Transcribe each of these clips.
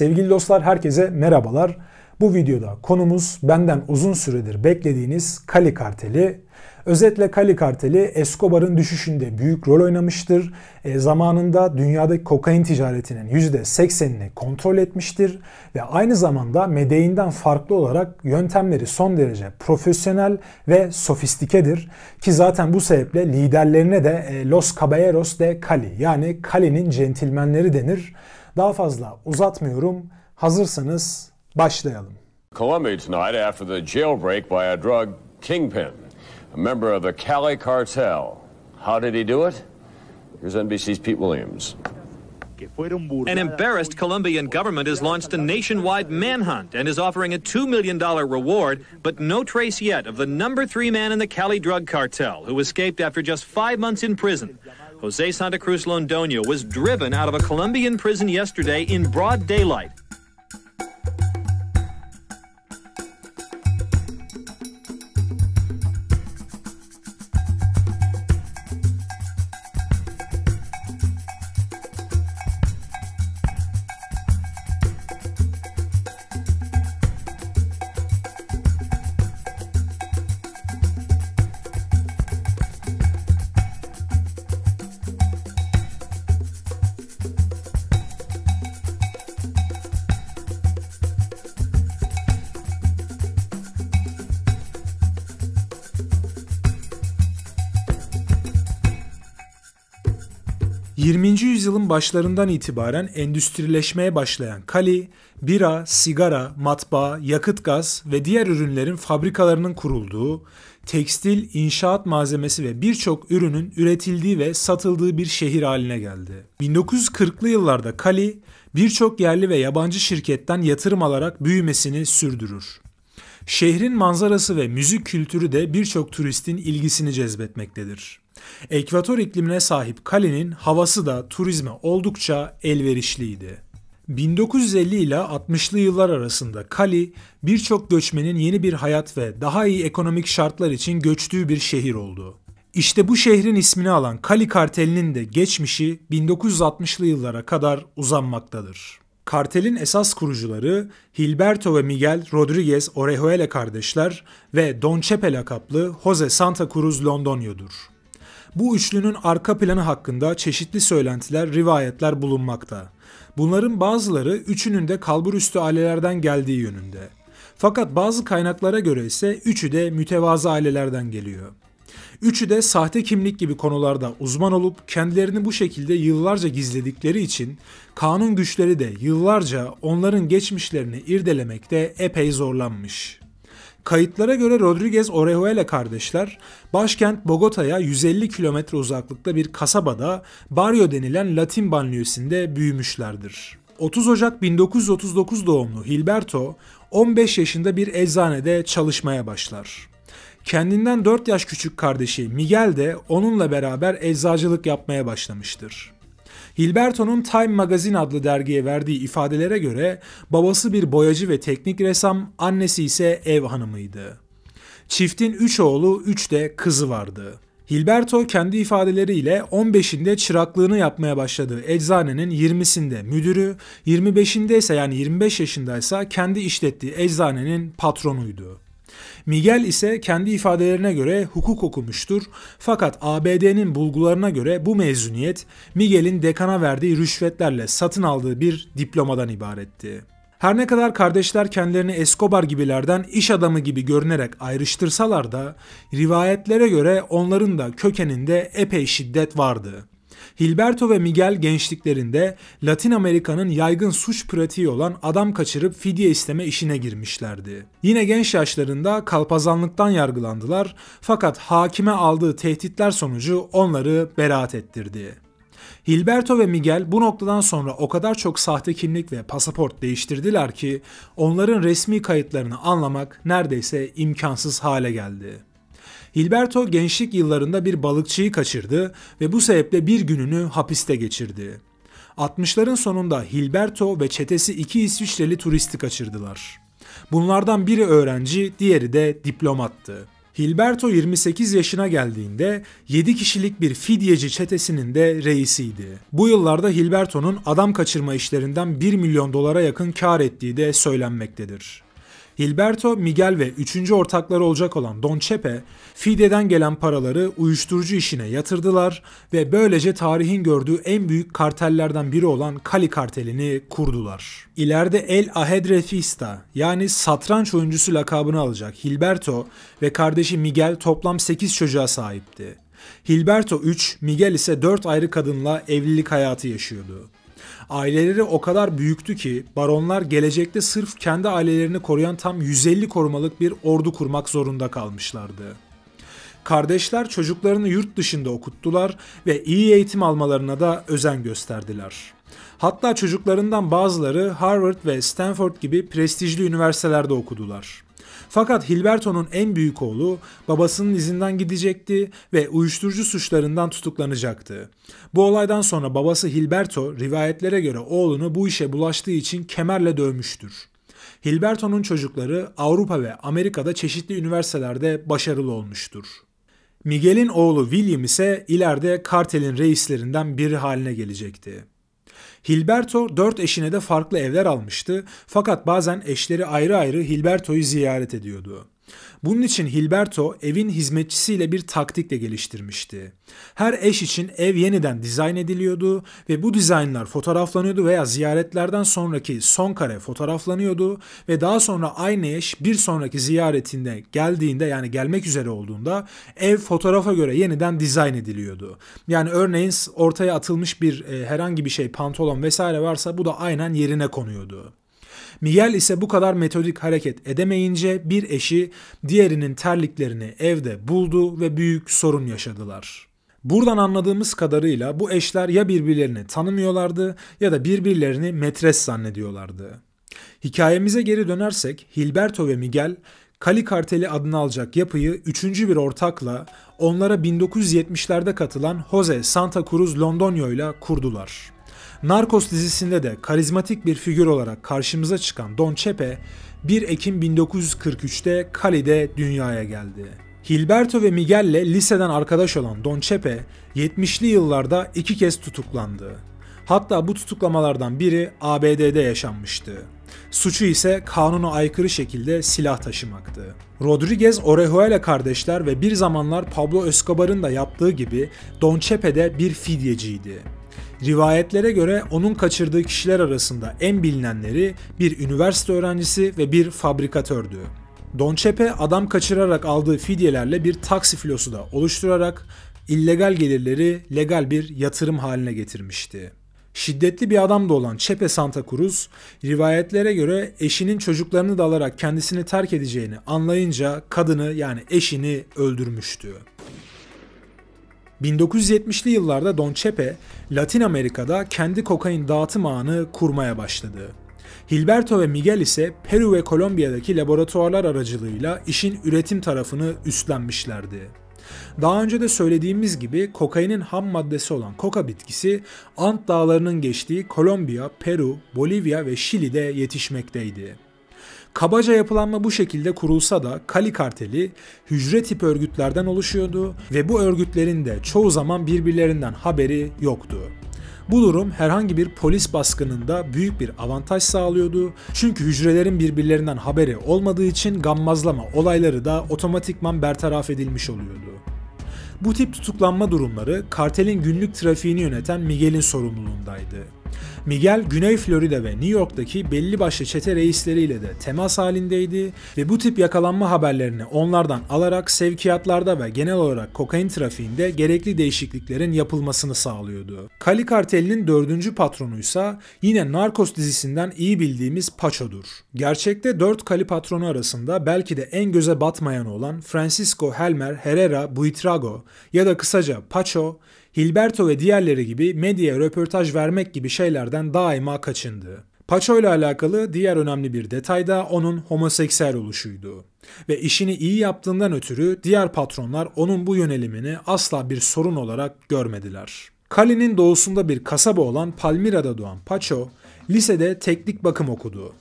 Sevgili dostlar herkese merhabalar. Bu videoda konumuz benden uzun süredir beklediğiniz Kali karteli. Özetle Kali karteli Escobar'ın düşüşünde büyük rol oynamıştır. E, zamanında dünyadaki kokain ticaretinin %80'ini kontrol etmiştir ve aynı zamanda Medeyinden farklı olarak yöntemleri son derece profesyonel ve sofistikedir ki zaten bu sebeple liderlerine de e, Los Caballeros de Cali yani Cali'nin centilmenleri denir. Daha fazla uzatmıyorum. Hazırsanız başlayalım. tonight after the jailbreak by a drug kingpin, a member of the Cali cartel. How did he do it? Here's NBC's Pete Williams. An embarrassed Colombian government has launched a nationwide manhunt and is offering a $2 million reward, but no trace yet of the number three man in the Cali drug cartel who escaped after just five months in prison. Jose Santa Cruz Londoño was driven out of a Colombian prison yesterday in broad daylight başlarından itibaren endüstrileşmeye başlayan kali, bira, sigara, matbaa, yakıt gaz ve diğer ürünlerin fabrikalarının kurulduğu, tekstil, inşaat malzemesi ve birçok ürünün üretildiği ve satıldığı bir şehir haline geldi. 1940'lı yıllarda Kali birçok yerli ve yabancı şirketten yatırım alarak büyümesini sürdürür. Şehrin manzarası ve müzik kültürü de birçok turistin ilgisini cezbetmektedir. Ekvator iklimine sahip kalenin havası da turizme oldukça elverişliydi. 1950 ile 60'lı yıllar arasında Kali birçok göçmenin yeni bir hayat ve daha iyi ekonomik şartlar için göçtüğü bir şehir oldu. İşte bu şehrin ismini alan Kali kartelinin de geçmişi 1960'lı yıllara kadar uzanmaktadır. Kartelin esas kurucuları Hilberto ve Miguel Rodriguez Orejuela kardeşler ve Don Chepe lakaplı Jose Santa Cruz Londonyo'dur. Bu üçlünün arka planı hakkında çeşitli söylentiler, rivayetler bulunmakta. Bunların bazıları üçünün de kalburüstü ailelerden geldiği yönünde. Fakat bazı kaynaklara göre ise üçü de mütevazı ailelerden geliyor. Üçü de sahte kimlik gibi konularda uzman olup kendilerini bu şekilde yıllarca gizledikleri için kanun güçleri de yıllarca onların geçmişlerini irdelemekte epey zorlanmış. Kayıtlara göre Rodriguez Orejuela kardeşler başkent Bogota'ya 150 kilometre uzaklıkta bir kasabada Barrio denilen Latin banliyösünde büyümüşlerdir. 30 Ocak 1939 doğumlu Hilberto 15 yaşında bir eczanede çalışmaya başlar. Kendinden 4 yaş küçük kardeşi Miguel de onunla beraber eczacılık yapmaya başlamıştır. Hilberto'nun Time Magazine adlı dergiye verdiği ifadelere göre babası bir boyacı ve teknik ressam, annesi ise ev hanımıydı. Çiftin 3 oğlu, 3 de kızı vardı. Hilberto kendi ifadeleriyle 15'inde çıraklığını yapmaya başladığı eczanenin 20'sinde müdürü, 25'inde ise yani 25 yaşındaysa kendi işlettiği eczanenin patronuydu. Miguel ise kendi ifadelerine göre hukuk okumuştur fakat ABD'nin bulgularına göre bu mezuniyet Miguel'in dekana verdiği rüşvetlerle satın aldığı bir diplomadan ibaretti. Her ne kadar kardeşler kendilerini Escobar gibilerden iş adamı gibi görünerek ayrıştırsalar da rivayetlere göre onların da kökeninde epey şiddet vardı. Hilberto ve Miguel gençliklerinde Latin Amerika'nın yaygın suç pratiği olan adam kaçırıp fidye isteme işine girmişlerdi. Yine genç yaşlarında kalpazanlıktan yargılandılar fakat hakime aldığı tehditler sonucu onları beraat ettirdi. Hilberto ve Miguel bu noktadan sonra o kadar çok sahte kimlik ve pasaport değiştirdiler ki onların resmi kayıtlarını anlamak neredeyse imkansız hale geldi. Hilberto gençlik yıllarında bir balıkçıyı kaçırdı ve bu sebeple bir gününü hapiste geçirdi. 60'ların sonunda Hilberto ve çetesi iki İsviçreli turisti kaçırdılar. Bunlardan biri öğrenci, diğeri de diplomattı. Hilberto 28 yaşına geldiğinde 7 kişilik bir fidyeci çetesinin de reisiydi. Bu yıllarda Hilberto'nun adam kaçırma işlerinden 1 milyon dolara yakın kar ettiği de söylenmektedir. Hilberto, Miguel ve üçüncü ortakları olacak olan Don Chepe, Fide'den gelen paraları uyuşturucu işine yatırdılar ve böylece tarihin gördüğü en büyük kartellerden biri olan Cali kartelini kurdular. İleride El Ahedrefista yani satranç oyuncusu lakabını alacak Hilberto ve kardeşi Miguel toplam 8 çocuğa sahipti. Hilberto 3, Miguel ise 4 ayrı kadınla evlilik hayatı yaşıyordu. Aileleri o kadar büyüktü ki baronlar gelecekte sırf kendi ailelerini koruyan tam 150 korumalık bir ordu kurmak zorunda kalmışlardı. Kardeşler çocuklarını yurt dışında okuttular ve iyi eğitim almalarına da özen gösterdiler. Hatta çocuklarından bazıları Harvard ve Stanford gibi prestijli üniversitelerde okudular. Fakat Hilberto'nun en büyük oğlu babasının izinden gidecekti ve uyuşturucu suçlarından tutuklanacaktı. Bu olaydan sonra babası Hilberto rivayetlere göre oğlunu bu işe bulaştığı için kemerle dövmüştür. Hilberto'nun çocukları Avrupa ve Amerika'da çeşitli üniversitelerde başarılı olmuştur. Miguel'in oğlu William ise ileride kartelin reislerinden biri haline gelecekti. Hilberto dört eşine de farklı evler almıştı fakat bazen eşleri ayrı ayrı Hilberto'yu ziyaret ediyordu. Bunun için Hilberto evin hizmetçisiyle bir taktikle geliştirmişti. Her eş için ev yeniden dizayn ediliyordu ve bu dizaynlar fotoğraflanıyordu veya ziyaretlerden sonraki son kare fotoğraflanıyordu ve daha sonra aynı eş bir sonraki ziyaretinde geldiğinde yani gelmek üzere olduğunda ev fotoğrafa göre yeniden dizayn ediliyordu. Yani örneğin ortaya atılmış bir e, herhangi bir şey pantolon vesaire varsa bu da aynen yerine konuyordu. Miguel ise bu kadar metodik hareket edemeyince bir eşi diğerinin terliklerini evde buldu ve büyük sorun yaşadılar. Buradan anladığımız kadarıyla bu eşler ya birbirlerini tanımıyorlardı ya da birbirlerini metres zannediyorlardı. Hikayemize geri dönersek Hilberto ve Miguel Kali Karteli adını alacak yapıyı üçüncü bir ortakla onlara 1970'lerde katılan Jose Santa Cruz Londonio ile kurdular. Narcos dizisinde de karizmatik bir figür olarak karşımıza çıkan Don Chepe, 1 Ekim 1943'te Cali'de dünyaya geldi. Hilberto ve Miguel'le liseden arkadaş olan Don Chepe, 70'li yıllarda iki kez tutuklandı. Hatta bu tutuklamalardan biri ABD'de yaşanmıştı. Suçu ise kanuna aykırı şekilde silah taşımaktı. Rodriguez Orejuela kardeşler ve bir zamanlar Pablo Escobar'ın da yaptığı gibi Don Chepe de bir fidyeciydi. Rivayetlere göre onun kaçırdığı kişiler arasında en bilinenleri bir üniversite öğrencisi ve bir fabrikatördü. Don Chepe adam kaçırarak aldığı fidyelerle bir taksi filosu da oluşturarak illegal gelirleri legal bir yatırım haline getirmişti. Şiddetli bir adam da olan Chepe Santa Cruz, rivayetlere göre eşinin çocuklarını da alarak kendisini terk edeceğini anlayınca kadını yani eşini öldürmüştü. 1970'li yıllarda Don Chepe, Latin Amerika'da kendi kokain dağıtım ağını kurmaya başladı. Hilberto ve Miguel ise Peru ve Kolombiya'daki laboratuvarlar aracılığıyla işin üretim tarafını üstlenmişlerdi. Daha önce de söylediğimiz gibi kokainin ham maddesi olan koka bitkisi Ant dağlarının geçtiği Kolombiya, Peru, Bolivya ve Şili'de yetişmekteydi. Kabaca yapılanma bu şekilde kurulsa da Kali karteli hücre tip örgütlerden oluşuyordu ve bu örgütlerin de çoğu zaman birbirlerinden haberi yoktu. Bu durum herhangi bir polis baskınında büyük bir avantaj sağlıyordu. Çünkü hücrelerin birbirlerinden haberi olmadığı için gammazlama olayları da otomatikman bertaraf edilmiş oluyordu. Bu tip tutuklanma durumları kartelin günlük trafiğini yöneten Miguel'in sorumluluğundaydı. Miguel, Güney Florida ve New York'taki belli başlı çete reisleriyle de temas halindeydi ve bu tip yakalanma haberlerini onlardan alarak sevkiyatlarda ve genel olarak kokain trafiğinde gerekli değişikliklerin yapılmasını sağlıyordu. Cali kartelinin dördüncü patronuysa yine Narcos dizisinden iyi bildiğimiz Pacho'dur. Gerçekte dört Cali patronu arasında belki de en göze batmayan olan Francisco Helmer Herrera Buitrago ya da kısaca Pacho, Hilberto ve diğerleri gibi medyaya röportaj vermek gibi şeylerden daima kaçındı. Paço ile alakalı diğer önemli bir detay da onun homoseksüel oluşuydu. Ve işini iyi yaptığından ötürü diğer patronlar onun bu yönelimini asla bir sorun olarak görmediler. Kali'nin doğusunda bir kasaba olan Palmira'da doğan Paço, lisede teknik bakım okudu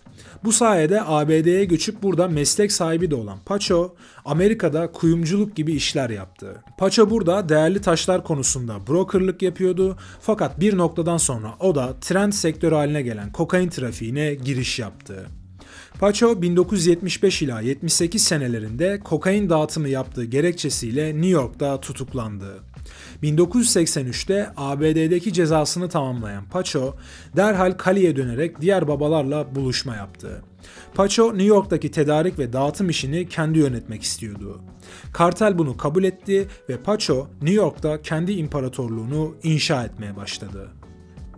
bu sayede ABD'ye göçüp burada meslek sahibi de olan Paço, Amerika'da kuyumculuk gibi işler yaptı. Paço burada değerli taşlar konusunda brokerlık yapıyordu fakat bir noktadan sonra o da trend sektörü haline gelen kokain trafiğine giriş yaptı. Paço 1975 ila 78 senelerinde kokain dağıtımı yaptığı gerekçesiyle New York'ta tutuklandı. 1983'te ABD'deki cezasını tamamlayan Paço, derhal Kali'ye dönerek diğer babalarla buluşma yaptı. Paço, New York'taki tedarik ve dağıtım işini kendi yönetmek istiyordu. Kartel bunu kabul etti ve Paço, New York'ta kendi imparatorluğunu inşa etmeye başladı.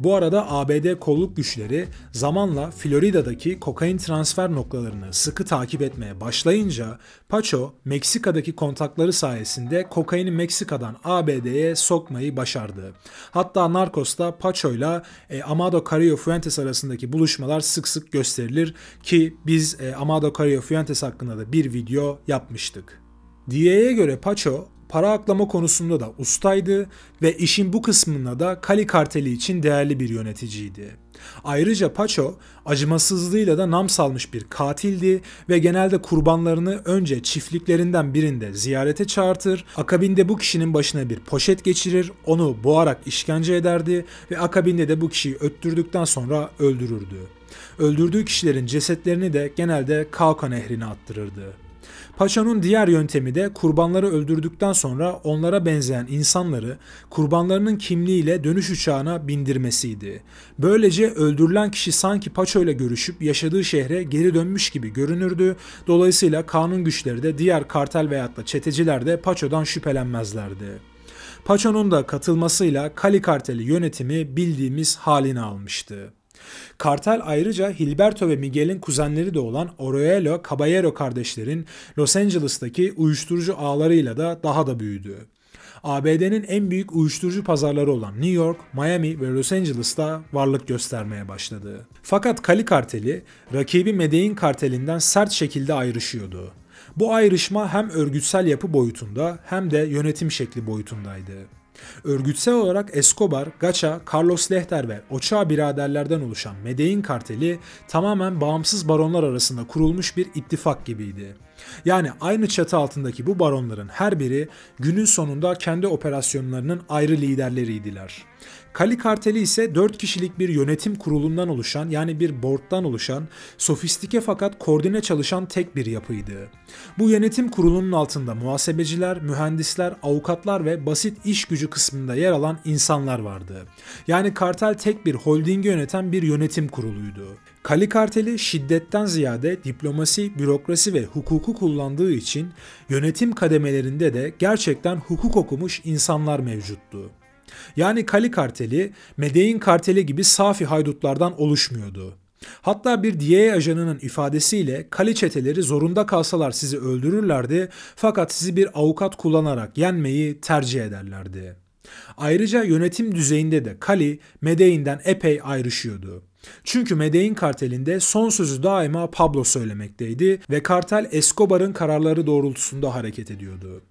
Bu arada ABD kolluk güçleri zamanla Florida'daki kokain transfer noktalarını sıkı takip etmeye başlayınca Pacho, Meksika'daki kontakları sayesinde kokaini Meksika'dan ABD'ye sokmayı başardı. Hatta Narcos'ta Pacho'yla e, Amado Carrillo Fuentes arasındaki buluşmalar sık sık gösterilir ki biz e, Amado Carrillo Fuentes hakkında da bir video yapmıştık. DA'ya göre Pacho, para aklama konusunda da ustaydı ve işin bu kısmında da Kali karteli için değerli bir yöneticiydi. Ayrıca Paço acımasızlığıyla da nam salmış bir katildi ve genelde kurbanlarını önce çiftliklerinden birinde ziyarete çağırtır, akabinde bu kişinin başına bir poşet geçirir, onu boğarak işkence ederdi ve akabinde de bu kişiyi öttürdükten sonra öldürürdü. Öldürdüğü kişilerin cesetlerini de genelde Kauka nehrine attırırdı. Paşa'nın diğer yöntemi de kurbanları öldürdükten sonra onlara benzeyen insanları kurbanlarının kimliğiyle dönüş uçağına bindirmesiydi. Böylece öldürülen kişi sanki Paşa ile görüşüp yaşadığı şehre geri dönmüş gibi görünürdü. Dolayısıyla kanun güçleri de diğer kartel veyahut da çeteciler de Paço'dan şüphelenmezlerdi. Paço'nun da katılmasıyla Kali karteli yönetimi bildiğimiz halini almıştı. Kartel ayrıca Hilberto ve Miguel'in kuzenleri de olan Oroello Caballero kardeşlerin Los Angeles'taki uyuşturucu ağlarıyla da daha da büyüdü. ABD'nin en büyük uyuşturucu pazarları olan New York, Miami ve Los Angeles'ta varlık göstermeye başladı. Fakat Cali karteli rakibi Medellin kartelinden sert şekilde ayrışıyordu. Bu ayrışma hem örgütsel yapı boyutunda hem de yönetim şekli boyutundaydı. Örgütsel olarak Escobar, Gacha, Carlos Lehter ve Ochoa biraderlerden oluşan Medellin karteli tamamen bağımsız baronlar arasında kurulmuş bir ittifak gibiydi. Yani aynı çatı altındaki bu baronların her biri günün sonunda kendi operasyonlarının ayrı liderleriydiler. Kali karteli ise 4 kişilik bir yönetim kurulundan oluşan yani bir board'dan oluşan sofistike fakat koordine çalışan tek bir yapıydı. Bu yönetim kurulunun altında muhasebeciler, mühendisler, avukatlar ve basit iş gücü kısmında yer alan insanlar vardı. Yani kartel tek bir holdingi yöneten bir yönetim kuruluydu. Kali karteli şiddetten ziyade diplomasi, bürokrasi ve hukuku kullandığı için yönetim kademelerinde de gerçekten hukuk okumuş insanlar mevcuttu. Yani Kali karteli, Medellin karteli gibi safi haydutlardan oluşmuyordu. Hatta bir DEA ajanının ifadesiyle kale çeteleri zorunda kalsalar sizi öldürürlerdi fakat sizi bir avukat kullanarak yenmeyi tercih ederlerdi. Ayrıca yönetim düzeyinde de Kali Medellinden epey ayrışıyordu. Çünkü Medellin kartelinde son sözü daima Pablo söylemekteydi ve kartel Escobar'ın kararları doğrultusunda hareket ediyordu.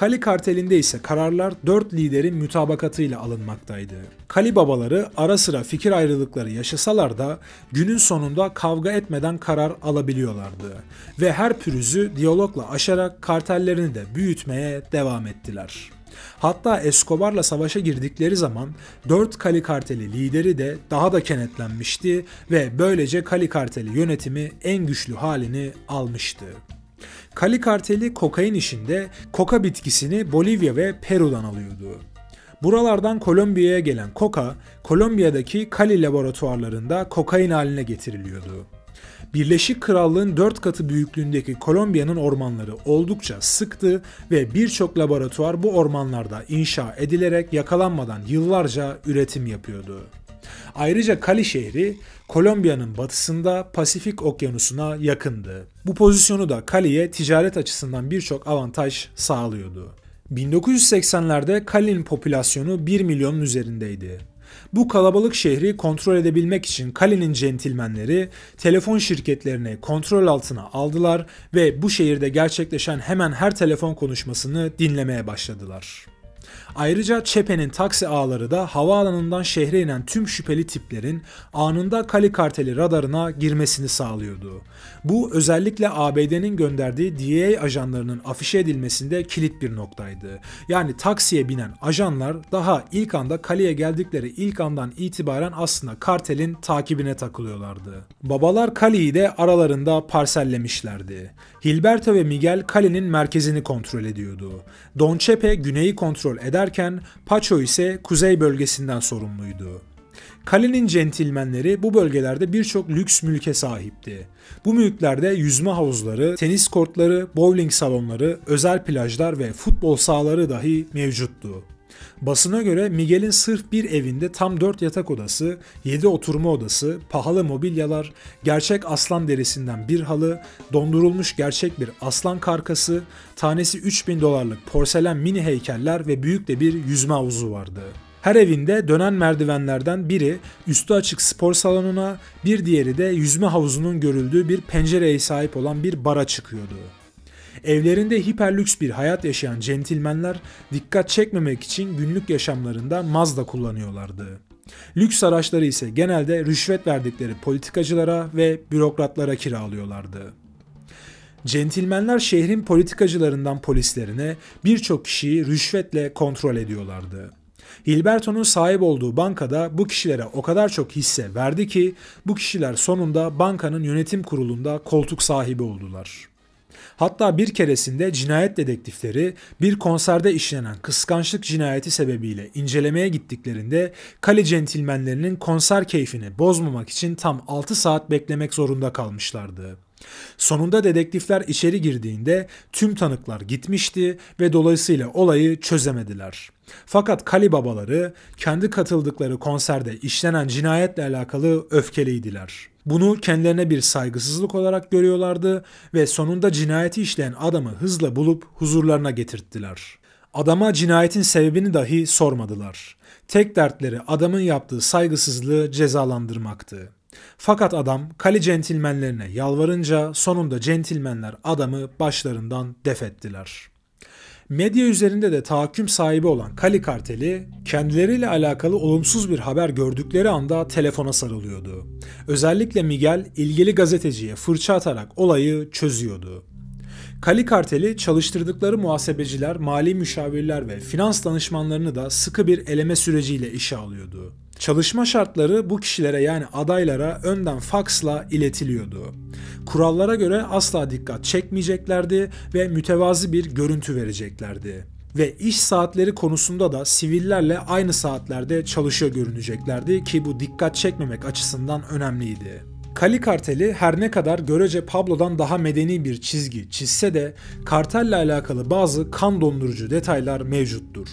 Kali kartelinde ise kararlar dört liderin mütabakatıyla alınmaktaydı. Kali babaları ara sıra fikir ayrılıkları yaşasalar da günün sonunda kavga etmeden karar alabiliyorlardı. Ve her pürüzü diyalogla aşarak kartellerini de büyütmeye devam ettiler. Hatta Escobar'la savaşa girdikleri zaman 4 Kali Karteli lideri de daha da kenetlenmişti ve böylece Kali Karteli yönetimi en güçlü halini almıştı. Kali karteli kokain işinde koka bitkisini Bolivya ve Peru'dan alıyordu. Buralardan Kolombiya'ya gelen koka, Kolombiya'daki Kali laboratuvarlarında kokain haline getiriliyordu. Birleşik Krallığın 4 katı büyüklüğündeki Kolombiya'nın ormanları oldukça sıktı ve birçok laboratuvar bu ormanlarda inşa edilerek yakalanmadan yıllarca üretim yapıyordu. Ayrıca Kali şehri Kolombiya'nın batısında Pasifik Okyanusu'na yakındı. Bu pozisyonu da Kali'ye ticaret açısından birçok avantaj sağlıyordu. 1980'lerde Kali'nin popülasyonu 1 milyonun üzerindeydi. Bu kalabalık şehri kontrol edebilmek için Kali'nin centilmenleri telefon şirketlerini kontrol altına aldılar ve bu şehirde gerçekleşen hemen her telefon konuşmasını dinlemeye başladılar. Ayrıca Çepe'nin taksi ağları da havaalanından şehre inen tüm şüpheli tiplerin anında Kali karteli radarına girmesini sağlıyordu. Bu özellikle ABD'nin gönderdiği DEA ajanlarının afişe edilmesinde kilit bir noktaydı. Yani taksiye binen ajanlar daha ilk anda Kali'ye geldikleri ilk andan itibaren aslında kartelin takibine takılıyorlardı. Babalar Kali'yi de aralarında parsellemişlerdi. Hilberto ve Miguel Kali'nin merkezini kontrol ediyordu. Don Chepe güneyi kontrol eder ederken Paço ise kuzey bölgesinden sorumluydu. Kalenin centilmenleri bu bölgelerde birçok lüks mülke sahipti. Bu mülklerde yüzme havuzları, tenis kortları, bowling salonları, özel plajlar ve futbol sahaları dahi mevcuttu. Basına göre Miguel'in sırf bir evinde tam 4 yatak odası, 7 oturma odası, pahalı mobilyalar, gerçek aslan derisinden bir halı, dondurulmuş gerçek bir aslan karkası, tanesi 3000 dolarlık porselen mini heykeller ve büyük de bir yüzme havuzu vardı. Her evinde dönen merdivenlerden biri üstü açık spor salonuna, bir diğeri de yüzme havuzunun görüldüğü bir pencereye sahip olan bir bara çıkıyordu. Evlerinde hiperlüks bir hayat yaşayan centilmenler dikkat çekmemek için günlük yaşamlarında Mazda kullanıyorlardı. Lüks araçları ise genelde rüşvet verdikleri politikacılara ve bürokratlara kiralıyorlardı. Centilmenler şehrin politikacılarından polislerine birçok kişiyi rüşvetle kontrol ediyorlardı. Hilberto'nun sahip olduğu bankada bu kişilere o kadar çok hisse verdi ki bu kişiler sonunda bankanın yönetim kurulunda koltuk sahibi oldular. Hatta bir keresinde cinayet dedektifleri bir konserde işlenen kıskançlık cinayeti sebebiyle incelemeye gittiklerinde kale centilmenlerinin konser keyfini bozmamak için tam 6 saat beklemek zorunda kalmışlardı. Sonunda dedektifler içeri girdiğinde tüm tanıklar gitmişti ve dolayısıyla olayı çözemediler. Fakat Kali babaları kendi katıldıkları konserde işlenen cinayetle alakalı öfkeliydiler. Bunu kendilerine bir saygısızlık olarak görüyorlardı ve sonunda cinayeti işleyen adamı hızla bulup huzurlarına getirttiler. Adama cinayetin sebebini dahi sormadılar. Tek dertleri adamın yaptığı saygısızlığı cezalandırmaktı. Fakat adam kale centilmenlerine yalvarınca sonunda centilmenler adamı başlarından defettiler. Medya üzerinde de tahakküm sahibi olan Kali karteli kendileriyle alakalı olumsuz bir haber gördükleri anda telefona sarılıyordu. Özellikle Miguel ilgili gazeteciye fırça atarak olayı çözüyordu. Kali karteli çalıştırdıkları muhasebeciler, mali müşavirler ve finans danışmanlarını da sıkı bir eleme süreciyle işe alıyordu. Çalışma şartları bu kişilere yani adaylara önden faksla iletiliyordu. Kurallara göre asla dikkat çekmeyeceklerdi ve mütevazi bir görüntü vereceklerdi ve iş saatleri konusunda da sivillerle aynı saatlerde çalışıyor görüneceklerdi ki bu dikkat çekmemek açısından önemliydi. Kali karteli her ne kadar görece Pablo'dan daha medeni bir çizgi çizse de kartelle alakalı bazı kan dondurucu detaylar mevcuttur.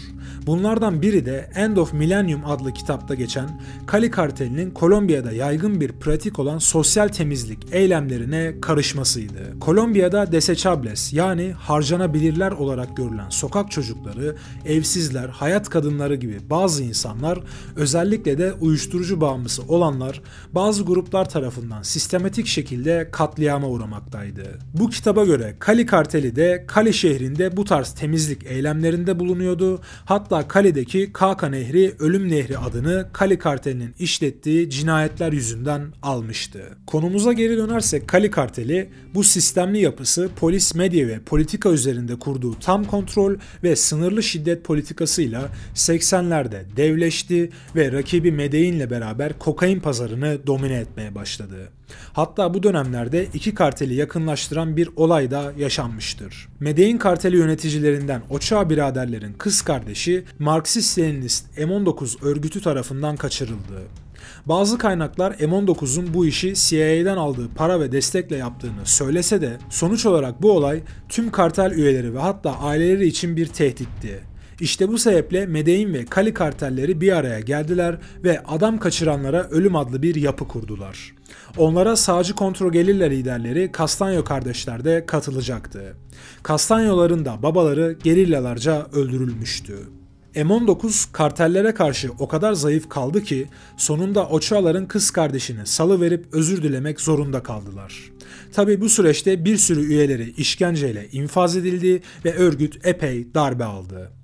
Bunlardan biri de End of Millennium adlı kitapta geçen Kali kartelinin Kolombiya'da yaygın bir pratik olan sosyal temizlik eylemlerine karışmasıydı. Kolombiya'da desechables yani harcanabilirler olarak görülen sokak çocukları, evsizler, hayat kadınları gibi bazı insanlar özellikle de uyuşturucu bağımlısı olanlar bazı gruplar tarafından tarafından sistematik şekilde katliama uğramaktaydı. Bu kitaba göre Kali karteli de Kale şehrinde bu tarz temizlik eylemlerinde bulunuyordu. Hatta Kale'deki Kaka Nehri Ölüm Nehri adını Kali kartelinin işlettiği cinayetler yüzünden almıştı. Konumuza geri dönersek Kali karteli bu sistemli yapısı polis, medya ve politika üzerinde kurduğu tam kontrol ve sınırlı şiddet politikasıyla 80'lerde devleşti ve rakibi Medein ile beraber kokain pazarını domine etmeye başladı yaşandı. Hatta bu dönemlerde iki karteli yakınlaştıran bir olay da yaşanmıştır. Medellin karteli yöneticilerinden Oçağ biraderlerin kız kardeşi Marksist-Leninist M19 örgütü tarafından kaçırıldı. Bazı kaynaklar M19'un bu işi CIA'den aldığı para ve destekle yaptığını söylese de sonuç olarak bu olay tüm kartel üyeleri ve hatta aileleri için bir tehditti. İşte bu sebeple Medellin ve Cali kartelleri bir araya geldiler ve adam kaçıranlara ölüm adlı bir yapı kurdular. Onlara sağcı kontrgerilla liderleri Kastanyo kardeşler de katılacaktı. Kastanyoların da babaları gerillalarca öldürülmüştü. M19 kartellere karşı o kadar zayıf kaldı ki sonunda Oçualar'ın kız kardeşini salı verip özür dilemek zorunda kaldılar. Tabi bu süreçte bir sürü üyeleri işkenceyle infaz edildi ve örgüt epey darbe aldı.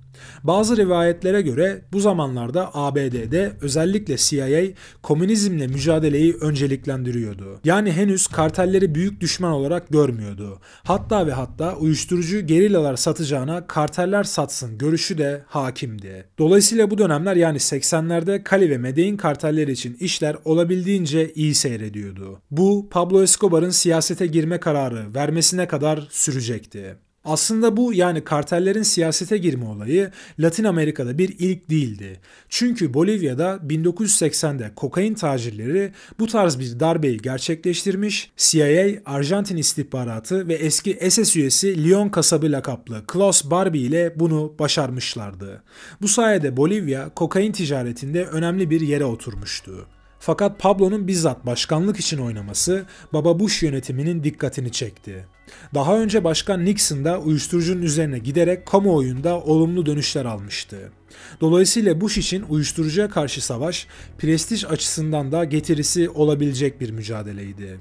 Bazı rivayetlere göre bu zamanlarda ABD'de özellikle CIA komünizmle mücadeleyi önceliklendiriyordu. Yani henüz kartelleri büyük düşman olarak görmüyordu. Hatta ve hatta uyuşturucu gerillalar satacağına karteller satsın görüşü de hakimdi. Dolayısıyla bu dönemler yani 80'lerde Cali ve Medellin kartelleri için işler olabildiğince iyi seyrediyordu. Bu Pablo Escobar'ın siyasete girme kararı vermesine kadar sürecekti. Aslında bu yani kartellerin siyasete girme olayı Latin Amerika'da bir ilk değildi. Çünkü Bolivya'da 1980'de kokain tacirleri bu tarz bir darbeyi gerçekleştirmiş, CIA, Arjantin istihbaratı ve eski SS üyesi Leon kasabı lakaplı Klaus Barbie ile bunu başarmışlardı. Bu sayede Bolivya kokain ticaretinde önemli bir yere oturmuştu. Fakat Pablo'nun bizzat başkanlık için oynaması baba Bush yönetiminin dikkatini çekti. Daha önce Başkan Nixon da uyuşturucunun üzerine giderek kamuoyunda olumlu dönüşler almıştı. Dolayısıyla Bush için uyuşturucuya karşı savaş prestij açısından da getirisi olabilecek bir mücadeleydi.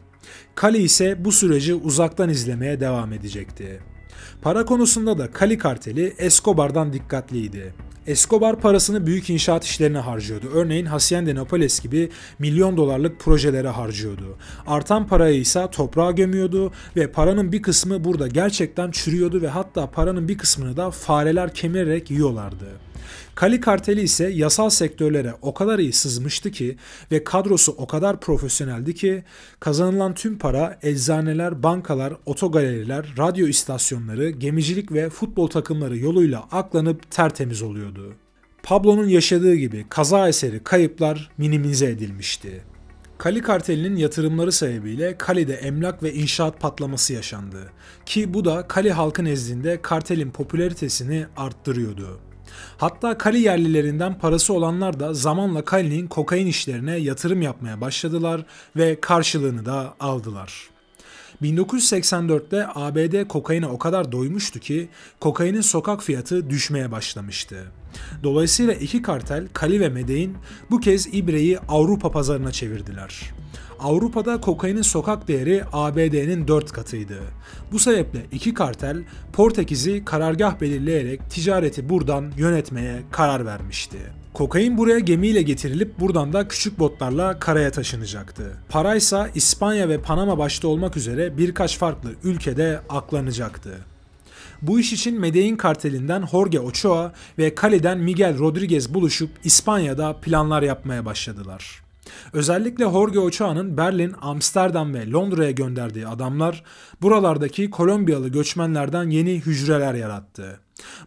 Kali ise bu süreci uzaktan izlemeye devam edecekti. Para konusunda da Cali karteli Escobar'dan dikkatliydi. Escobar parasını büyük inşaat işlerine harcıyordu. Örneğin Hacienda Naples gibi milyon dolarlık projelere harcıyordu. Artan parayı ise toprağa gömüyordu ve paranın bir kısmı burada gerçekten çürüyordu ve hatta paranın bir kısmını da fareler kemirerek yiyorlardı. Kali karteli ise yasal sektörlere o kadar iyi sızmıştı ki ve kadrosu o kadar profesyoneldi ki kazanılan tüm para eczaneler, bankalar, otogaleriler, radyo istasyonları, gemicilik ve futbol takımları yoluyla aklanıp tertemiz oluyordu. Pablo'nun yaşadığı gibi kaza eseri kayıplar minimize edilmişti. Kali kartelinin yatırımları sebebiyle Kali'de emlak ve inşaat patlaması yaşandı. Ki bu da Kali halkı nezdinde kartelin popülaritesini arttırıyordu. Hatta Kali yerlilerinden parası olanlar da zamanla Kali'nin kokain işlerine yatırım yapmaya başladılar ve karşılığını da aldılar. 1984'te ABD kokaine o kadar doymuştu ki kokainin sokak fiyatı düşmeye başlamıştı. Dolayısıyla iki kartel Kali ve Medellin bu kez İbre'yi Avrupa pazarına çevirdiler. Avrupa'da kokainin sokak değeri ABD'nin 4 katıydı. Bu sebeple iki kartel Portekiz'i karargah belirleyerek ticareti buradan yönetmeye karar vermişti. Kokain buraya gemiyle getirilip buradan da küçük botlarla karaya taşınacaktı. Paraysa İspanya ve Panama başta olmak üzere birkaç farklı ülkede aklanacaktı. Bu iş için Medellin kartelinden Jorge Ochoa ve Kali'den Miguel Rodriguez buluşup İspanya'da planlar yapmaya başladılar. Özellikle Jorge Ochoa'nın Berlin, Amsterdam ve Londra'ya gönderdiği adamlar buralardaki Kolombiyalı göçmenlerden yeni hücreler yarattı.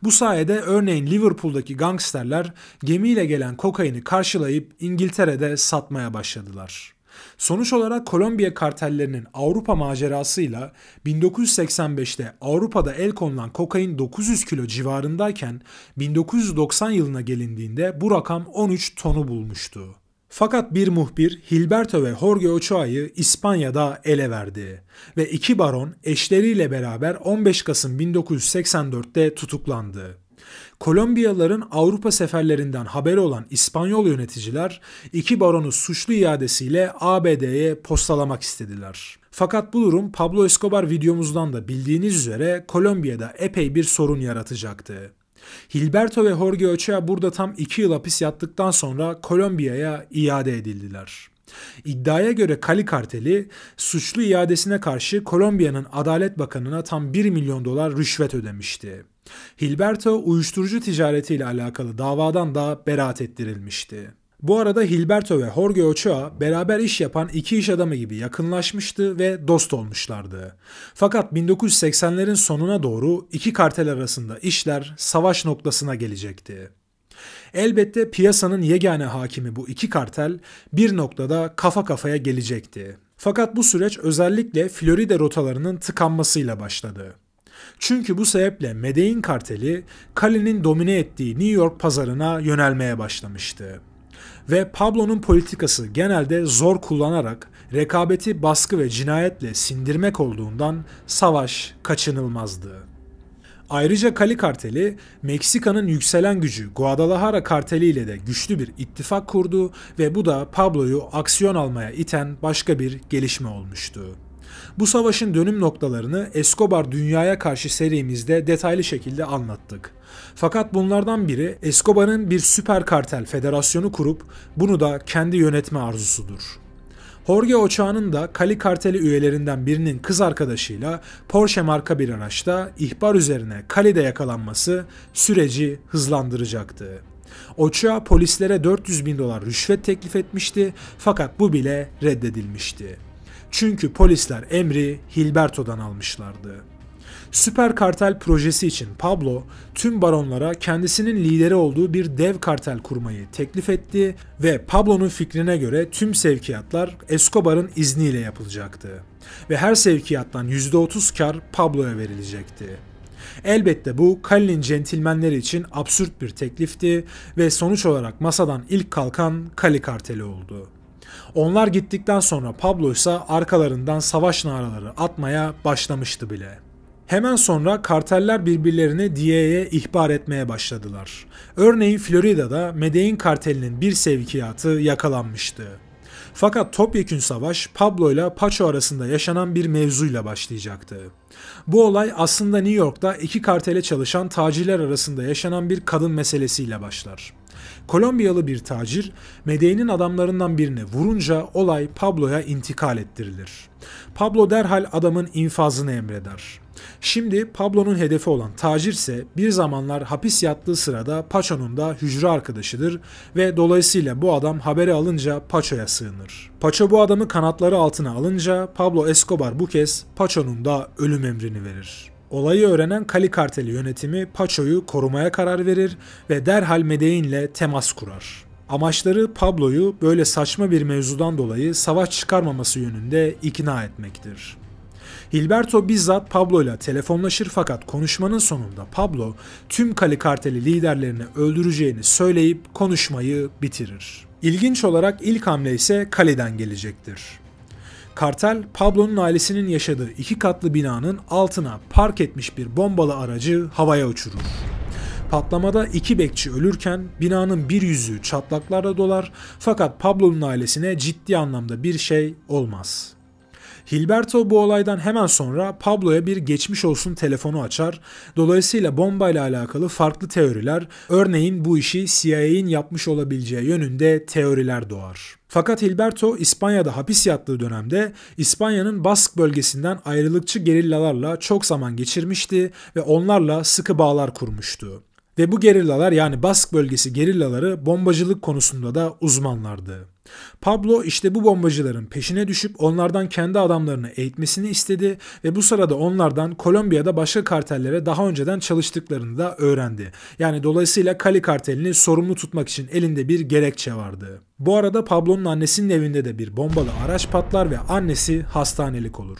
Bu sayede örneğin Liverpool'daki gangsterler gemiyle gelen kokaini karşılayıp İngiltere'de satmaya başladılar. Sonuç olarak Kolombiya kartellerinin Avrupa macerasıyla 1985'te Avrupa'da el konulan kokain 900 kilo civarındayken 1990 yılına gelindiğinde bu rakam 13 tonu bulmuştu. Fakat bir muhbir Hilberto ve Jorge Ochoa'yı İspanya'da ele verdi ve iki baron eşleriyle beraber 15 Kasım 1984'te tutuklandı. Kolombiyalıların Avrupa seferlerinden haberi olan İspanyol yöneticiler iki baronu suçlu iadesiyle ABD'ye postalamak istediler. Fakat bu durum Pablo Escobar videomuzdan da bildiğiniz üzere Kolombiya'da epey bir sorun yaratacaktı. Hilberto ve Jorge Ochoa burada tam 2 yıl hapis yattıktan sonra Kolombiya'ya iade edildiler. İddiaya göre Kali karteli suçlu iadesine karşı Kolombiya'nın Adalet Bakanı'na tam 1 milyon dolar rüşvet ödemişti. Hilberto uyuşturucu ticaretiyle alakalı davadan da beraat ettirilmişti. Bu arada Hilberto ve Jorge Ochoa beraber iş yapan iki iş adamı gibi yakınlaşmıştı ve dost olmuşlardı. Fakat 1980'lerin sonuna doğru iki kartel arasında işler savaş noktasına gelecekti. Elbette piyasanın yegane hakimi bu iki kartel bir noktada kafa kafaya gelecekti. Fakat bu süreç özellikle Florida rotalarının tıkanmasıyla başladı. Çünkü bu sebeple Medellin karteli Cali'nin domine ettiği New York pazarına yönelmeye başlamıştı. Ve Pablo'nun politikası genelde zor kullanarak rekabeti baskı ve cinayetle sindirmek olduğundan savaş kaçınılmazdı. Ayrıca Cali karteli Meksika'nın yükselen gücü Guadalajara karteli ile de güçlü bir ittifak kurdu ve bu da Pablo'yu aksiyon almaya iten başka bir gelişme olmuştu. Bu savaşın dönüm noktalarını Escobar Dünya'ya karşı serimizde detaylı şekilde anlattık. Fakat bunlardan biri Escobar'ın bir süper kartel federasyonu kurup bunu da kendi yönetme arzusudur. Jorge Oçağan'ın da Kali karteli üyelerinden birinin kız arkadaşıyla Porsche marka bir araçta ihbar üzerine Kali'de yakalanması süreci hızlandıracaktı. Oçağa polislere 400 bin dolar rüşvet teklif etmişti fakat bu bile reddedilmişti. Çünkü polisler emri Hilberto'dan almışlardı. Süper kartel projesi için Pablo tüm baronlara kendisinin lideri olduğu bir dev kartel kurmayı teklif etti ve Pablo'nun fikrine göre tüm sevkiyatlar Escobar'ın izniyle yapılacaktı ve her sevkiyattan %30 kar Pablo'ya verilecekti. Elbette bu Kali'nin centilmenleri için absürt bir teklifti ve sonuç olarak masadan ilk kalkan Kali karteli oldu. Onlar gittikten sonra Pablo ise arkalarından savaş naraları atmaya başlamıştı bile. Hemen sonra karteller birbirlerini DEA'ya ihbar etmeye başladılar. Örneğin Florida'da Medellin kartelinin bir sevkiyatı yakalanmıştı. Fakat topyekün savaş Pablo ile Pacho arasında yaşanan bir mevzuyla başlayacaktı. Bu olay aslında New York'ta iki kartele çalışan tacirler arasında yaşanan bir kadın meselesiyle başlar. Kolombiyalı bir tacir, Medellin'in adamlarından birine vurunca olay Pablo'ya intikal ettirilir. Pablo derhal adamın infazını emreder. Şimdi Pablo'nun hedefi olan Tacir ise bir zamanlar hapis yattığı sırada Paço'nun da hücre arkadaşıdır ve dolayısıyla bu adam haberi alınca Paço'ya sığınır. Paço bu adamı kanatları altına alınca Pablo Escobar bu kez Paço'nun da ölüm emrini verir. Olayı öğrenen Kali Karteli yönetimi Paço'yu korumaya karar verir ve derhal Medellín'le temas kurar. Amaçları Pablo'yu böyle saçma bir mevzudan dolayı savaş çıkarmaması yönünde ikna etmektir. Hilberto bizzat Pablo ile telefonlaşır fakat konuşmanın sonunda Pablo tüm Kali karteli liderlerini öldüreceğini söyleyip konuşmayı bitirir. İlginç olarak ilk hamle ise Kali'den gelecektir. Kartel, Pablo'nun ailesinin yaşadığı iki katlı binanın altına park etmiş bir bombalı aracı havaya uçurur. Patlamada iki bekçi ölürken binanın bir yüzü çatlaklarla dolar fakat Pablo'nun ailesine ciddi anlamda bir şey olmaz. Hilberto bu olaydan hemen sonra Pablo'ya bir geçmiş olsun telefonu açar. Dolayısıyla bombayla alakalı farklı teoriler, örneğin bu işi CIA'in yapmış olabileceği yönünde teoriler doğar. Fakat Hilberto İspanya'da hapis yattığı dönemde İspanya'nın Bask bölgesinden ayrılıkçı gerillalarla çok zaman geçirmişti ve onlarla sıkı bağlar kurmuştu. Ve bu gerillalar yani Bask bölgesi gerillaları bombacılık konusunda da uzmanlardı. Pablo işte bu bombacıların peşine düşüp onlardan kendi adamlarını eğitmesini istedi ve bu sırada onlardan Kolombiya'da başka kartellere daha önceden çalıştıklarını da öğrendi. Yani dolayısıyla Kali kartelini sorumlu tutmak için elinde bir gerekçe vardı. Bu arada Pablo'nun annesinin evinde de bir bombalı araç patlar ve annesi hastanelik olur.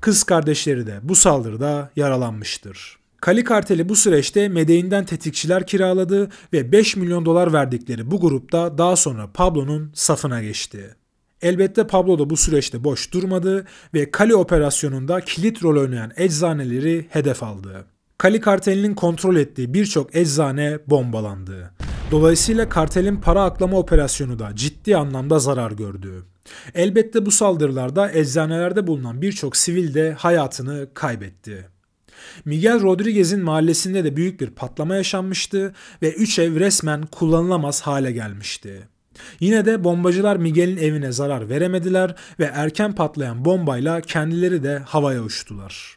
Kız kardeşleri de bu saldırıda yaralanmıştır. Kali karteli bu süreçte Medellin'den tetikçiler kiraladı ve 5 milyon dolar verdikleri bu grupta daha sonra Pablo'nun safına geçti. Elbette Pablo da bu süreçte boş durmadı ve Kali operasyonunda kilit rol oynayan eczaneleri hedef aldı. Kali kartelinin kontrol ettiği birçok eczane bombalandı. Dolayısıyla kartelin para aklama operasyonu da ciddi anlamda zarar gördü. Elbette bu saldırılarda eczanelerde bulunan birçok sivil de hayatını kaybetti. Miguel Rodriguez'in mahallesinde de büyük bir patlama yaşanmıştı ve 3 ev resmen kullanılamaz hale gelmişti. Yine de bombacılar Miguel'in evine zarar veremediler ve erken patlayan bombayla kendileri de havaya uçtular.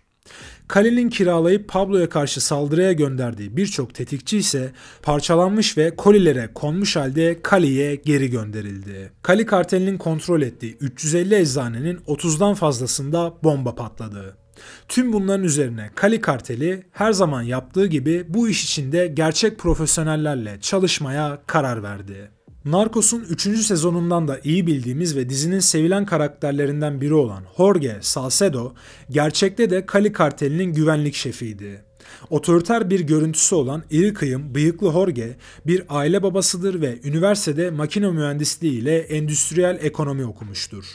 Kalenin kiralayıp Pablo'ya karşı saldırıya gönderdiği birçok tetikçi ise parçalanmış ve kolilere konmuş halde Kali'ye geri gönderildi. Kali kartelinin kontrol ettiği 350 eczanenin 30'dan fazlasında bomba patladı. Tüm bunların üzerine Kali karteli her zaman yaptığı gibi bu iş içinde gerçek profesyonellerle çalışmaya karar verdi. Narcos'un 3. sezonundan da iyi bildiğimiz ve dizinin sevilen karakterlerinden biri olan Jorge Salcedo, gerçekte de Kali kartelinin güvenlik şefiydi. Otoriter bir görüntüsü olan iri kıyım bıyıklı Jorge bir aile babasıdır ve üniversitede makine mühendisliği ile endüstriyel ekonomi okumuştur.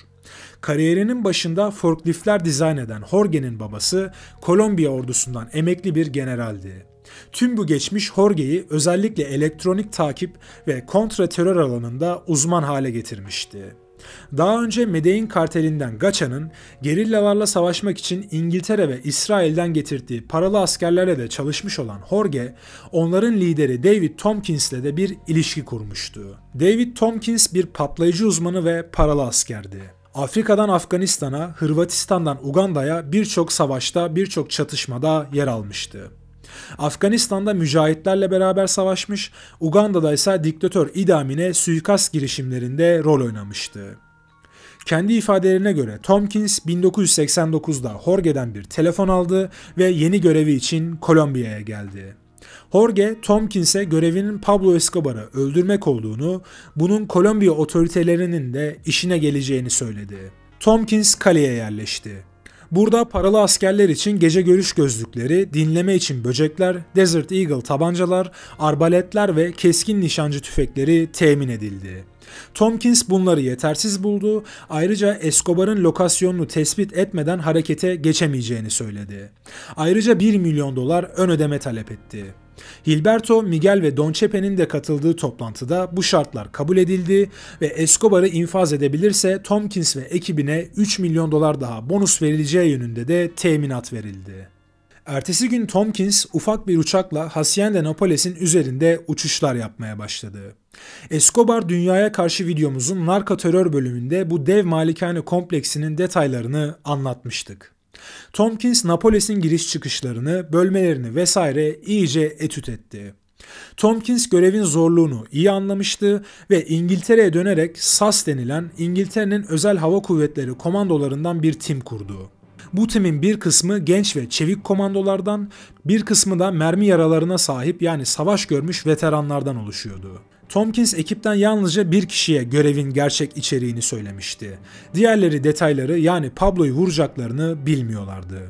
Kariyerinin başında forkliftler dizayn eden Jorge'nin babası Kolombiya ordusundan emekli bir generaldi. Tüm bu geçmiş Jorge'yi özellikle elektronik takip ve kontra terör alanında uzman hale getirmişti. Daha önce Medellin kartelinden Gaça'nın gerillalarla savaşmak için İngiltere ve İsrail'den getirdiği paralı askerlere de çalışmış olan Jorge, onların lideri David Tompkins'le de bir ilişki kurmuştu. David Tompkins bir patlayıcı uzmanı ve paralı askerdi. Afrika'dan Afganistan'a, Hırvatistan'dan Uganda'ya birçok savaşta, birçok çatışmada yer almıştı. Afganistan'da mücahitlerle beraber savaşmış, Uganda'da ise diktatör idamine suikast girişimlerinde rol oynamıştı. Kendi ifadelerine göre Tompkins 1989'da Horge'den bir telefon aldı ve yeni görevi için Kolombiya'ya geldi. Jorge Tomkins'e görevinin Pablo Escobar'ı öldürmek olduğunu, bunun Kolombiya otoritelerinin de işine geleceğini söyledi. Tomkins kaleye yerleşti. Burada paralı askerler için gece görüş gözlükleri, dinleme için böcekler, Desert Eagle tabancalar, arbaletler ve keskin nişancı tüfekleri temin edildi. Tomkins bunları yetersiz buldu. Ayrıca Escobar'ın lokasyonunu tespit etmeden harekete geçemeyeceğini söyledi. Ayrıca 1 milyon dolar ön ödeme talep etti. Hilberto, Miguel ve Don Chepe'nin de katıldığı toplantıda bu şartlar kabul edildi ve Escobar'ı infaz edebilirse Tomkins ve ekibine 3 milyon dolar daha bonus verileceği yönünde de teminat verildi. Ertesi gün Tompkins ufak bir uçakla Hacienda Napoles'in üzerinde uçuşlar yapmaya başladı. Escobar Dünya'ya karşı videomuzun narko terör bölümünde bu dev malikane kompleksinin detaylarını anlatmıştık. Tompkins Napoles'in giriş çıkışlarını, bölmelerini vesaire iyice etüt etti. Tompkins görevin zorluğunu iyi anlamıştı ve İngiltere'ye dönerek SAS denilen İngiltere'nin özel hava kuvvetleri komandolarından bir tim kurdu. Bu timin bir kısmı genç ve çevik komandolardan, bir kısmı da mermi yaralarına sahip yani savaş görmüş veteranlardan oluşuyordu. Tompkins ekipten yalnızca bir kişiye görevin gerçek içeriğini söylemişti. Diğerleri detayları yani Pablo'yu vuracaklarını bilmiyorlardı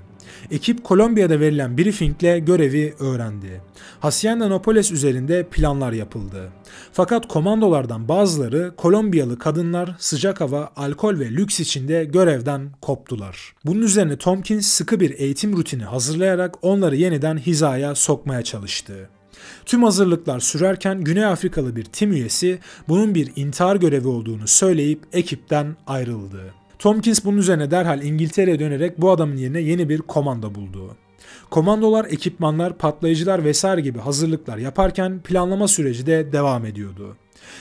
ekip Kolombiya'da verilen briefingle görevi öğrendi. Hacienda Napoles üzerinde planlar yapıldı. Fakat komandolardan bazıları Kolombiyalı kadınlar sıcak hava, alkol ve lüks içinde görevden koptular. Bunun üzerine Tompkins sıkı bir eğitim rutini hazırlayarak onları yeniden hizaya sokmaya çalıştı. Tüm hazırlıklar sürerken Güney Afrikalı bir tim üyesi bunun bir intihar görevi olduğunu söyleyip ekipten ayrıldı. Tomkins bunun üzerine derhal İngiltere'ye dönerek bu adamın yerine yeni bir komanda buldu. Komandolar, ekipmanlar, patlayıcılar vesaire gibi hazırlıklar yaparken planlama süreci de devam ediyordu.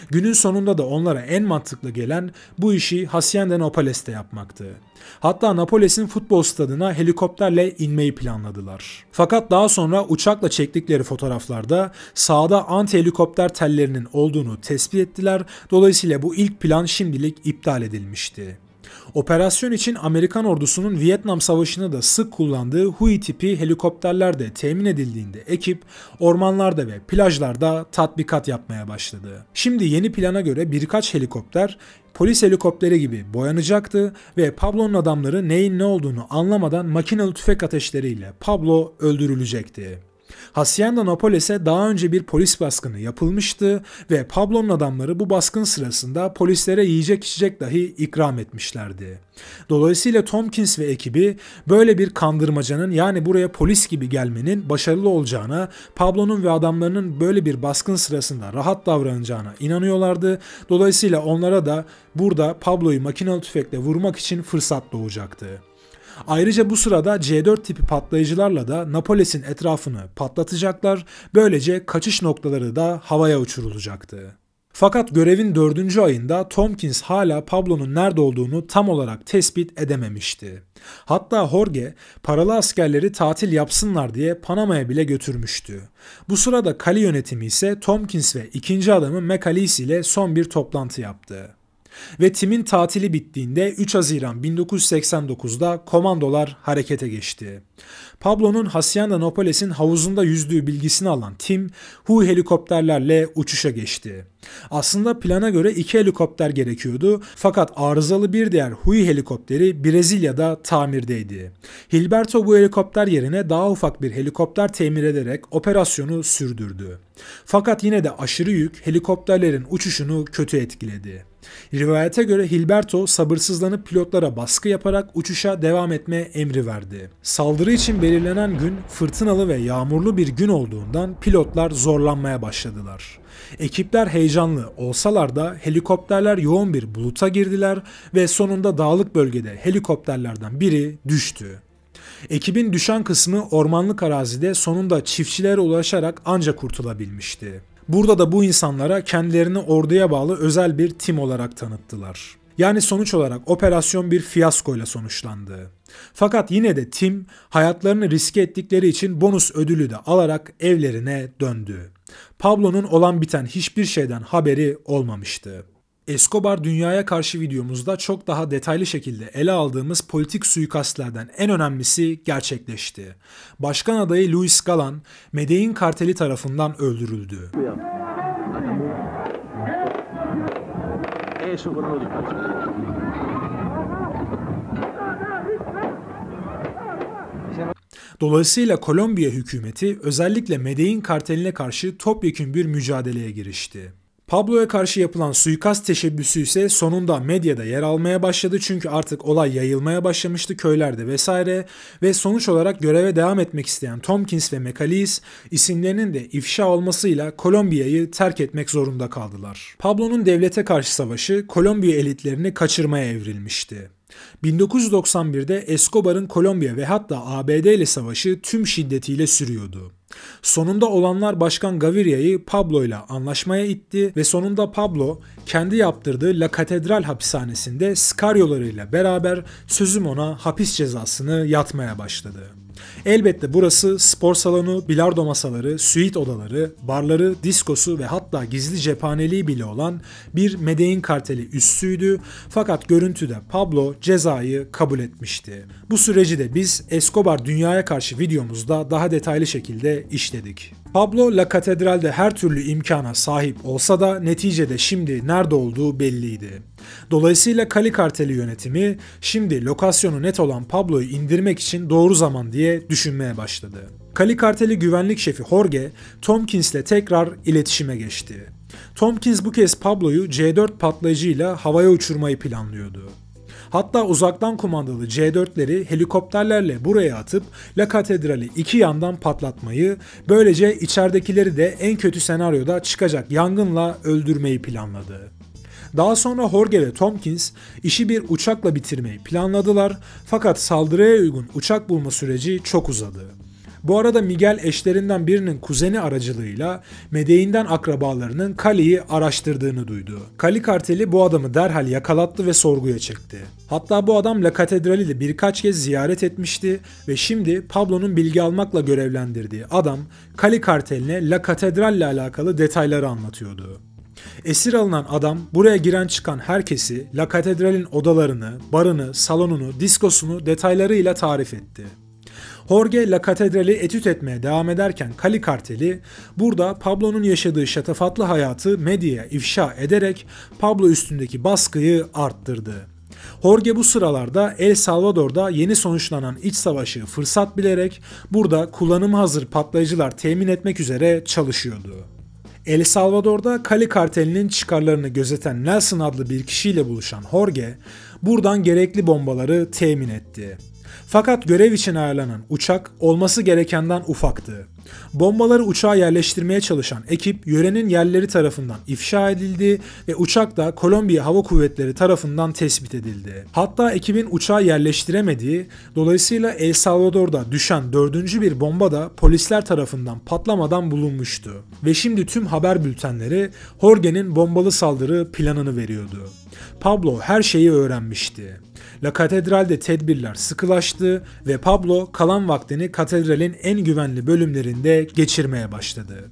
Günün sonunda da onlara en mantıklı gelen bu işi Hacienda Napoles'te yapmaktı. Hatta Napoles'in futbol stadına helikopterle inmeyi planladılar. Fakat daha sonra uçakla çektikleri fotoğraflarda sağda anti helikopter tellerinin olduğunu tespit ettiler. Dolayısıyla bu ilk plan şimdilik iptal edilmişti. Operasyon için Amerikan ordusunun Vietnam Savaşı'nda da sık kullandığı Hui tipi helikopterlerde temin edildiğinde ekip ormanlarda ve plajlarda tatbikat yapmaya başladı. Şimdi yeni plana göre birkaç helikopter polis helikopteri gibi boyanacaktı ve Pablo'nun adamları neyin ne olduğunu anlamadan makinalı tüfek ateşleriyle Pablo öldürülecekti. Hacienda Napolies'e daha önce bir polis baskını yapılmıştı ve Pablo'nun adamları bu baskın sırasında polislere yiyecek içecek dahi ikram etmişlerdi. Dolayısıyla Tompkins ve ekibi böyle bir kandırmacanın yani buraya polis gibi gelmenin başarılı olacağına, Pablo'nun ve adamlarının böyle bir baskın sırasında rahat davranacağına inanıyorlardı. Dolayısıyla onlara da burada Pablo'yu makinalı tüfekle vurmak için fırsat doğacaktı. Ayrıca bu sırada C4 tipi patlayıcılarla da Napolis'in etrafını patlatacaklar, böylece kaçış noktaları da havaya uçurulacaktı. Fakat görevin dördüncü ayında Tompkins hala Pablo'nun nerede olduğunu tam olarak tespit edememişti. Hatta Jorge paralı askerleri tatil yapsınlar diye Panama'ya bile götürmüştü. Bu sırada Kali yönetimi ise Tompkins ve ikinci adamı McAleese ile son bir toplantı yaptı. Ve timin tatili bittiğinde 3 Haziran 1989'da komandolar harekete geçti. Pablo'nun Hacienda Nopales'in havuzunda yüzdüğü bilgisini alan tim Hu helikopterlerle uçuşa geçti. Aslında plana göre iki helikopter gerekiyordu fakat arızalı bir diğer Hui helikopteri Brezilya'da tamirdeydi. Hilberto bu helikopter yerine daha ufak bir helikopter temir ederek operasyonu sürdürdü. Fakat yine de aşırı yük helikopterlerin uçuşunu kötü etkiledi. Rivayete göre Hilberto sabırsızlanıp pilotlara baskı yaparak uçuşa devam etme emri verdi. Saldırı için belirlenen gün fırtınalı ve yağmurlu bir gün olduğundan pilotlar zorlanmaya başladılar. Ekipler heyecanlı olsalar da helikopterler yoğun bir buluta girdiler ve sonunda dağlık bölgede helikopterlerden biri düştü. Ekibin düşen kısmı ormanlık arazide sonunda çiftçilere ulaşarak ancak kurtulabilmişti. Burada da bu insanlara kendilerini orduya bağlı özel bir tim olarak tanıttılar. Yani sonuç olarak operasyon bir fiyaskoyla sonuçlandı. Fakat yine de tim hayatlarını riske ettikleri için bonus ödülü de alarak evlerine döndü. Pablo'nun olan biten hiçbir şeyden haberi olmamıştı. Escobar Dünya'ya karşı videomuzda çok daha detaylı şekilde ele aldığımız politik suikastlerden en önemlisi gerçekleşti. Başkan adayı Luis Galan, Medellin karteli tarafından öldürüldü. Dolayısıyla Kolombiya hükümeti özellikle Medellin karteline karşı topyekün bir mücadeleye girişti. Pablo'ya karşı yapılan suikast teşebbüsü ise sonunda medyada yer almaya başladı çünkü artık olay yayılmaya başlamıştı köylerde vesaire ve sonuç olarak göreve devam etmek isteyen Tompkins ve McAleese isimlerinin de ifşa olmasıyla Kolombiya'yı terk etmek zorunda kaldılar. Pablo'nun devlete karşı savaşı Kolombiya elitlerini kaçırmaya evrilmişti. 1991'de Escobar'ın Kolombiya ve hatta ABD ile savaşı tüm şiddetiyle sürüyordu. Sonunda olanlar Başkan Gaviria'yı Pablo ile anlaşmaya itti ve sonunda Pablo kendi yaptırdığı La Catedral hapishanesinde Skaryolarıyla beraber sözüm ona hapis cezasını yatmaya başladı. Elbette burası spor salonu, bilardo masaları, suite odaları, barları, diskosu ve hatta gizli cephaneliği bile olan bir Medellin karteli üssüydü fakat görüntüde Pablo cezayı kabul etmişti. Bu süreci de biz Escobar Dünya'ya karşı videomuzda daha detaylı şekilde işledik. Pablo La Catedral'de her türlü imkana sahip olsa da neticede şimdi nerede olduğu belliydi. Dolayısıyla Kali karteli yönetimi şimdi lokasyonu net olan Pablo'yu indirmek için doğru zaman diye düşünmeye başladı. Kali karteli güvenlik şefi Jorge, Tompkins'le tekrar iletişime geçti. Tompkins bu kez Pablo'yu C4 patlayıcıyla havaya uçurmayı planlıyordu. Hatta uzaktan kumandalı C4'leri helikopterlerle buraya atıp La Katedral'i iki yandan patlatmayı, böylece içeridekileri de en kötü senaryoda çıkacak yangınla öldürmeyi planladı. Daha sonra Horge ve Tompkins işi bir uçakla bitirmeyi planladılar fakat saldırıya uygun uçak bulma süreci çok uzadı. Bu arada Miguel eşlerinden birinin kuzeni aracılığıyla Medeyinden akrabalarının Kali'yi araştırdığını duydu. Kali karteli bu adamı derhal yakalattı ve sorguya çekti. Hatta bu adam La Katedral'i de birkaç kez ziyaret etmişti ve şimdi Pablo'nun bilgi almakla görevlendirdiği adam Kali karteline La ile alakalı detayları anlatıyordu. Esir alınan adam buraya giren çıkan herkesi, La Katedral'in odalarını, barını, salonunu, diskosunu detaylarıyla tarif etti. Jorge La Katedral'i etüt etmeye devam ederken Kali Karteli burada Pablo'nun yaşadığı şatafatlı hayatı medyaya ifşa ederek Pablo üstündeki baskıyı arttırdı. Jorge bu sıralarda El Salvador'da yeni sonuçlanan iç savaşı fırsat bilerek burada kullanım hazır patlayıcılar temin etmek üzere çalışıyordu. El Salvador'da Kali kartelinin çıkarlarını gözeten Nelson adlı bir kişiyle buluşan Jorge, buradan gerekli bombaları temin etti. Fakat görev için ayarlanan uçak olması gerekenden ufaktı. Bombaları uçağa yerleştirmeye çalışan ekip yörenin yerleri tarafından ifşa edildi ve uçak da Kolombiya Hava Kuvvetleri tarafından tespit edildi. Hatta ekibin uçağı yerleştiremediği, dolayısıyla El Salvador'da düşen dördüncü bir bomba da polisler tarafından patlamadan bulunmuştu. Ve şimdi tüm haber bültenleri Jorge'nin bombalı saldırı planını veriyordu. Pablo her şeyi öğrenmişti. La Katedral'de tedbirler sıkılaştı ve Pablo kalan vaktini katedralin en güvenli bölümlerinde geçirmeye başladı.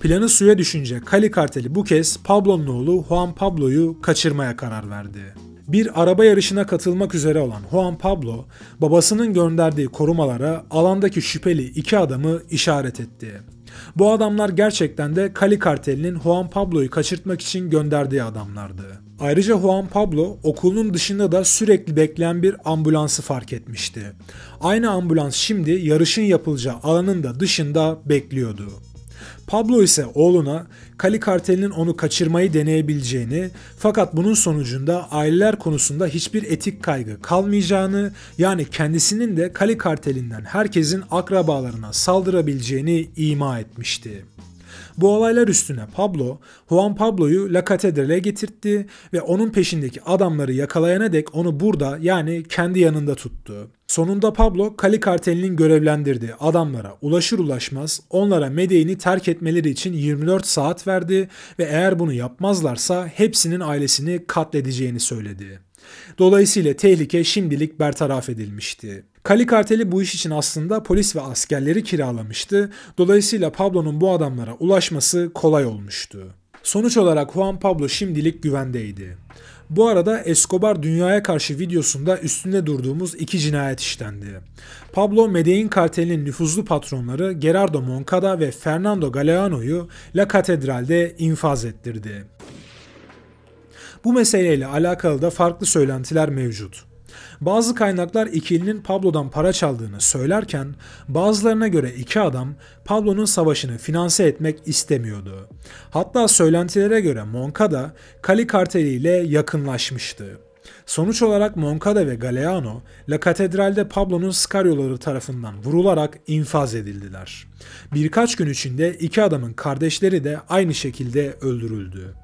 Planı suya düşünce Kali karteli bu kez Pablo'nun oğlu Juan Pablo'yu kaçırmaya karar verdi. Bir araba yarışına katılmak üzere olan Juan Pablo, babasının gönderdiği korumalara alandaki şüpheli iki adamı işaret etti. Bu adamlar gerçekten de Kali kartelinin Juan Pablo'yu kaçırtmak için gönderdiği adamlardı. Ayrıca Juan Pablo okulun dışında da sürekli bekleyen bir ambulansı fark etmişti. Aynı ambulans şimdi yarışın yapılacağı alanın da dışında bekliyordu. Pablo ise oğluna Kali kartelinin onu kaçırmayı deneyebileceğini fakat bunun sonucunda aileler konusunda hiçbir etik kaygı kalmayacağını yani kendisinin de Kali kartelinden herkesin akrabalarına saldırabileceğini ima etmişti. Bu olaylar üstüne Pablo, Juan Pablo'yu La Catedral'e getirtti ve onun peşindeki adamları yakalayana dek onu burada yani kendi yanında tuttu. Sonunda Pablo Kali kartelinin görevlendirdiği adamlara ulaşır ulaşmaz onlara Medeyn'i terk etmeleri için 24 saat verdi ve eğer bunu yapmazlarsa hepsinin ailesini katledeceğini söyledi. Dolayısıyla tehlike şimdilik bertaraf edilmişti. Kali karteli bu iş için aslında polis ve askerleri kiralamıştı. Dolayısıyla Pablo'nun bu adamlara ulaşması kolay olmuştu. Sonuç olarak Juan Pablo şimdilik güvendeydi. Bu arada Escobar dünyaya karşı videosunda üstünde durduğumuz iki cinayet işlendi. Pablo Medellin kartelinin nüfuzlu patronları Gerardo Moncada ve Fernando Galeano'yu La Catedral'de infaz ettirdi. Bu meseleyle alakalı da farklı söylentiler mevcut. Bazı kaynaklar ikilinin Pablo'dan para çaldığını söylerken bazılarına göre iki adam Pablo'nun savaşını finanse etmek istemiyordu. Hatta söylentilere göre Moncada Kali karteli ile yakınlaşmıştı. Sonuç olarak Moncada ve Galeano, La Katedral'de Pablo'nun Scaryolaları tarafından vurularak infaz edildiler. Birkaç gün içinde iki adamın kardeşleri de aynı şekilde öldürüldü.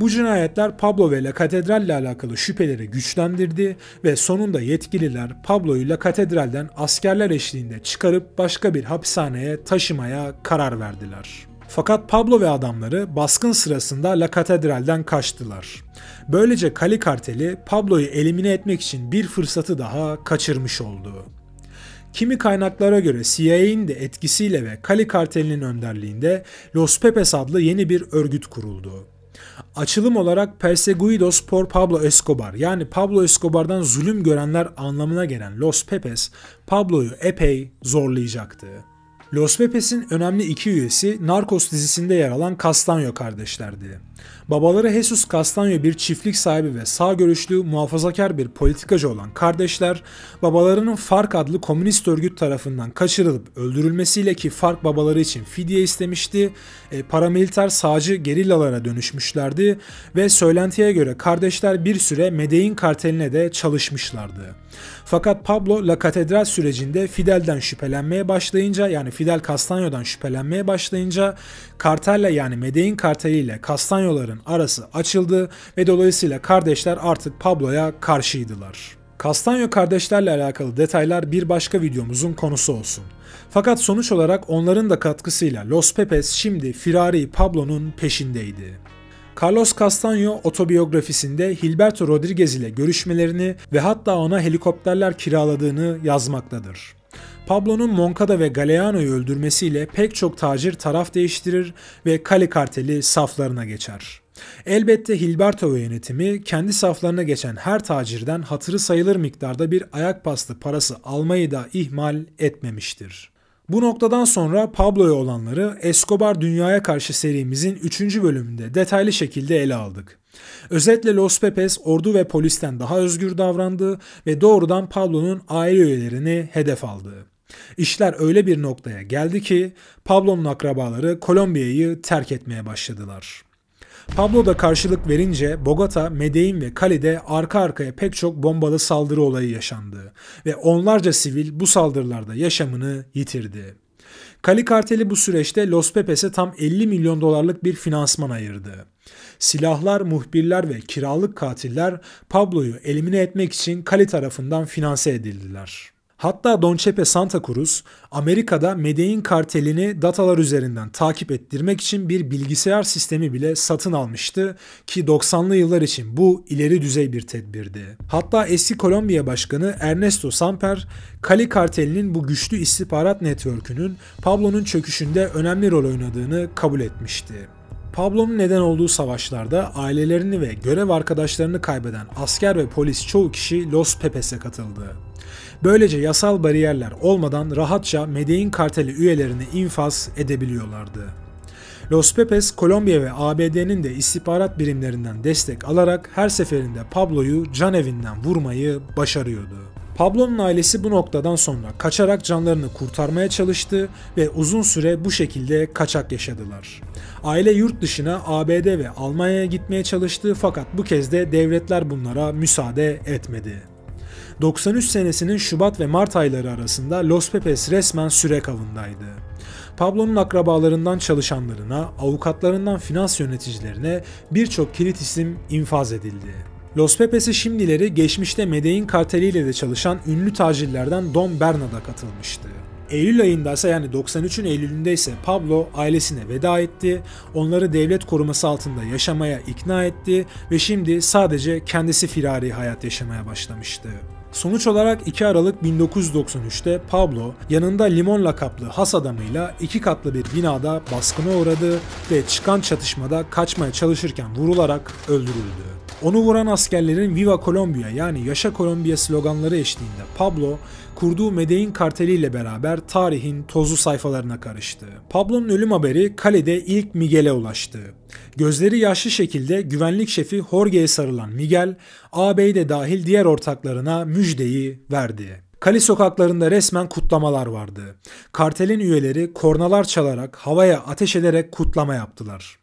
Bu cinayetler Pablo ve La Catedral ile alakalı şüpheleri güçlendirdi ve sonunda yetkililer Pablo'yu La Katedral'den askerler eşliğinde çıkarıp başka bir hapishaneye taşımaya karar verdiler. Fakat Pablo ve adamları baskın sırasında La Katedral'den kaçtılar. Böylece Kali karteli Pablo'yu elimine etmek için bir fırsatı daha kaçırmış oldu. Kimi kaynaklara göre CIA'in de etkisiyle ve Kali kartelinin önderliğinde Los Pepes adlı yeni bir örgüt kuruldu. Açılım olarak Perseguidos por Pablo Escobar yani Pablo Escobar'dan zulüm görenler anlamına gelen Los Pepes, Pablo'yu epey zorlayacaktı. Los Pepes'in önemli iki üyesi Narcos dizisinde yer alan Castanyo kardeşlerdi. Babaları Jesus Castanho bir çiftlik sahibi ve sağ görüşlü muhafazakar bir politikacı olan kardeşler, babalarının FARC adlı komünist örgüt tarafından kaçırılıp öldürülmesiyle ki FARC babaları için fidye istemişti, e, paramiliter sağcı gerillalara dönüşmüşlerdi ve söylentiye göre kardeşler bir süre Medellin karteline de çalışmışlardı. Fakat Pablo La Catedral sürecinde Fidel'den şüphelenmeye başlayınca yani Fidel Castanho'dan şüphelenmeye başlayınca kartelle yani Medellin karteliyle Castanho İspanyoların arası açıldı ve dolayısıyla kardeşler artık Pablo'ya karşıydılar. Kastanyo kardeşlerle alakalı detaylar bir başka videomuzun konusu olsun. Fakat sonuç olarak onların da katkısıyla Los Pepes şimdi Firari Pablo'nun peşindeydi. Carlos Castanyo otobiyografisinde Hilberto Rodriguez ile görüşmelerini ve hatta ona helikopterler kiraladığını yazmaktadır. Pablo'nun Moncada ve Galeano'yu öldürmesiyle pek çok tacir taraf değiştirir ve Cali karteli saflarına geçer. Elbette Hilberto yönetimi kendi saflarına geçen her tacirden hatırı sayılır miktarda bir ayak pastı parası almayı da ihmal etmemiştir. Bu noktadan sonra Pablo'ya olanları Escobar Dünya'ya karşı serimizin 3. bölümünde detaylı şekilde ele aldık. Özetle Los Pepes ordu ve polisten daha özgür davrandı ve doğrudan Pablo'nun aile üyelerini hedef aldı. İşler öyle bir noktaya geldi ki Pablo'nun akrabaları Kolombiya'yı terk etmeye başladılar. Pablo da karşılık verince Bogota, Medellin ve Cali'de arka arkaya pek çok bombalı saldırı olayı yaşandı ve onlarca sivil bu saldırılarda yaşamını yitirdi. Cali karteli bu süreçte Los Pepes'e tam 50 milyon dolarlık bir finansman ayırdı. Silahlar, muhbirler ve kiralık katiller Pablo'yu elimine etmek için Cali tarafından finanse edildiler. Hatta Don Chepe Santa Cruz, Amerika'da Medellin kartelini datalar üzerinden takip ettirmek için bir bilgisayar sistemi bile satın almıştı ki 90'lı yıllar için bu ileri düzey bir tedbirdi. Hatta eski Kolombiya Başkanı Ernesto Samper, Cali kartelinin bu güçlü istihbarat network'ünün Pablo'nun çöküşünde önemli rol oynadığını kabul etmişti. Pablo'nun neden olduğu savaşlarda ailelerini ve görev arkadaşlarını kaybeden asker ve polis çoğu kişi Los Pepes'e katıldı. Böylece yasal bariyerler olmadan rahatça Medellin karteli üyelerini infaz edebiliyorlardı. Los Pepes, Kolombiya ve ABD'nin de istihbarat birimlerinden destek alarak her seferinde Pablo'yu can evinden vurmayı başarıyordu. Pablo'nun ailesi bu noktadan sonra kaçarak canlarını kurtarmaya çalıştı ve uzun süre bu şekilde kaçak yaşadılar. Aile yurt dışına ABD ve Almanya'ya gitmeye çalıştı fakat bu kez de devletler bunlara müsaade etmedi. 93 senesinin Şubat ve Mart ayları arasında Los Pepes resmen süre kavındaydı. Pablo'nun akrabalarından çalışanlarına, avukatlarından finans yöneticilerine birçok kilit isim infaz edildi. Los Pepes'i şimdileri geçmişte Medellin karteliyle de çalışan ünlü tacirlerden Don Bernard'a katılmıştı. Eylül ayında ise yani 93'ün Eylül'ünde ise Pablo ailesine veda etti, onları devlet koruması altında yaşamaya ikna etti ve şimdi sadece kendisi firari hayat yaşamaya başlamıştı. Sonuç olarak 2 Aralık 1993'te Pablo yanında limon lakaplı has adamıyla iki katlı bir binada baskına uğradı ve çıkan çatışmada kaçmaya çalışırken vurularak öldürüldü. Onu vuran askerlerin Viva Colombia yani Yaşa Kolombiya sloganları eşliğinde Pablo kurduğu Medellin karteliyle beraber tarihin tozlu sayfalarına karıştı. Pablo'nun ölüm haberi kalede ilk Miguel'e ulaştı. Gözleri yaşlı şekilde güvenlik şefi Jorge'ye sarılan Miguel, ağabey de dahil diğer ortaklarına müjdeyi verdi. Kale sokaklarında resmen kutlamalar vardı. Kartelin üyeleri kornalar çalarak, havaya ateş ederek kutlama yaptılar.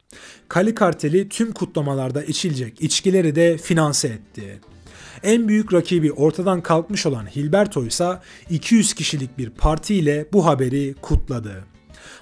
Kali karteli tüm kutlamalarda içilecek içkileri de finanse etti. En büyük rakibi ortadan kalkmış olan Hilberto ise 200 kişilik bir parti ile bu haberi kutladı.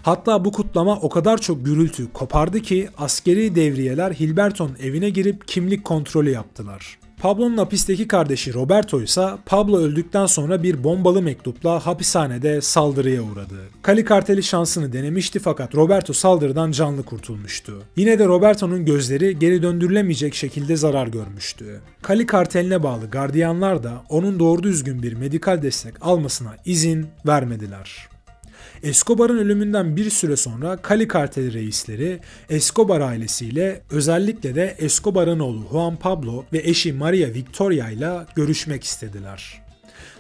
Hatta bu kutlama o kadar çok gürültü kopardı ki askeri devriyeler Hilberton evine girip kimlik kontrolü yaptılar. Pablo'nun hapisteki kardeşi Roberto ise Pablo öldükten sonra bir bombalı mektupla hapishanede saldırıya uğradı. Kali karteli şansını denemişti fakat Roberto saldırıdan canlı kurtulmuştu. Yine de Roberto'nun gözleri geri döndürülemeyecek şekilde zarar görmüştü. Kali karteline bağlı gardiyanlar da onun doğru düzgün bir medikal destek almasına izin vermediler. Escobar'ın ölümünden bir süre sonra Cali kartel reisleri Escobar ailesiyle özellikle de Escobar'ın oğlu Juan Pablo ve eşi Maria Victoria ile görüşmek istediler.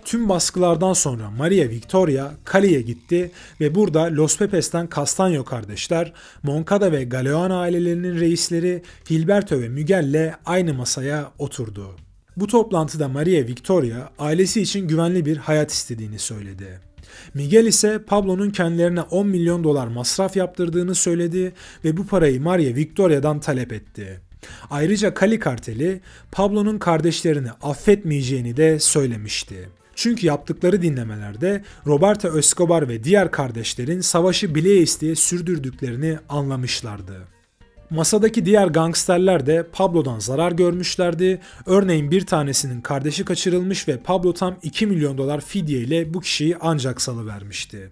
Tüm baskılardan sonra Maria Victoria Cali'ye gitti ve burada Los Pepes'ten Castanyo kardeşler, Moncada ve Galeano ailelerinin reisleri Hilberto ve Miguel'le aynı masaya oturdu. Bu toplantıda Maria Victoria ailesi için güvenli bir hayat istediğini söyledi. Miguel ise Pablo'nun kendilerine 10 milyon dolar masraf yaptırdığını söyledi ve bu parayı Maria Victoria'dan talep etti. Ayrıca Kali karteli Pablo'nun kardeşlerini affetmeyeceğini de söylemişti. Çünkü yaptıkları dinlemelerde Roberta Escobar ve diğer kardeşlerin savaşı bile isteye sürdürdüklerini anlamışlardı. Masadaki diğer gangsterler de Pablo'dan zarar görmüşlerdi. Örneğin bir tanesinin kardeşi kaçırılmış ve Pablo tam 2 milyon dolar fidye ile bu kişiyi ancak salıvermişti.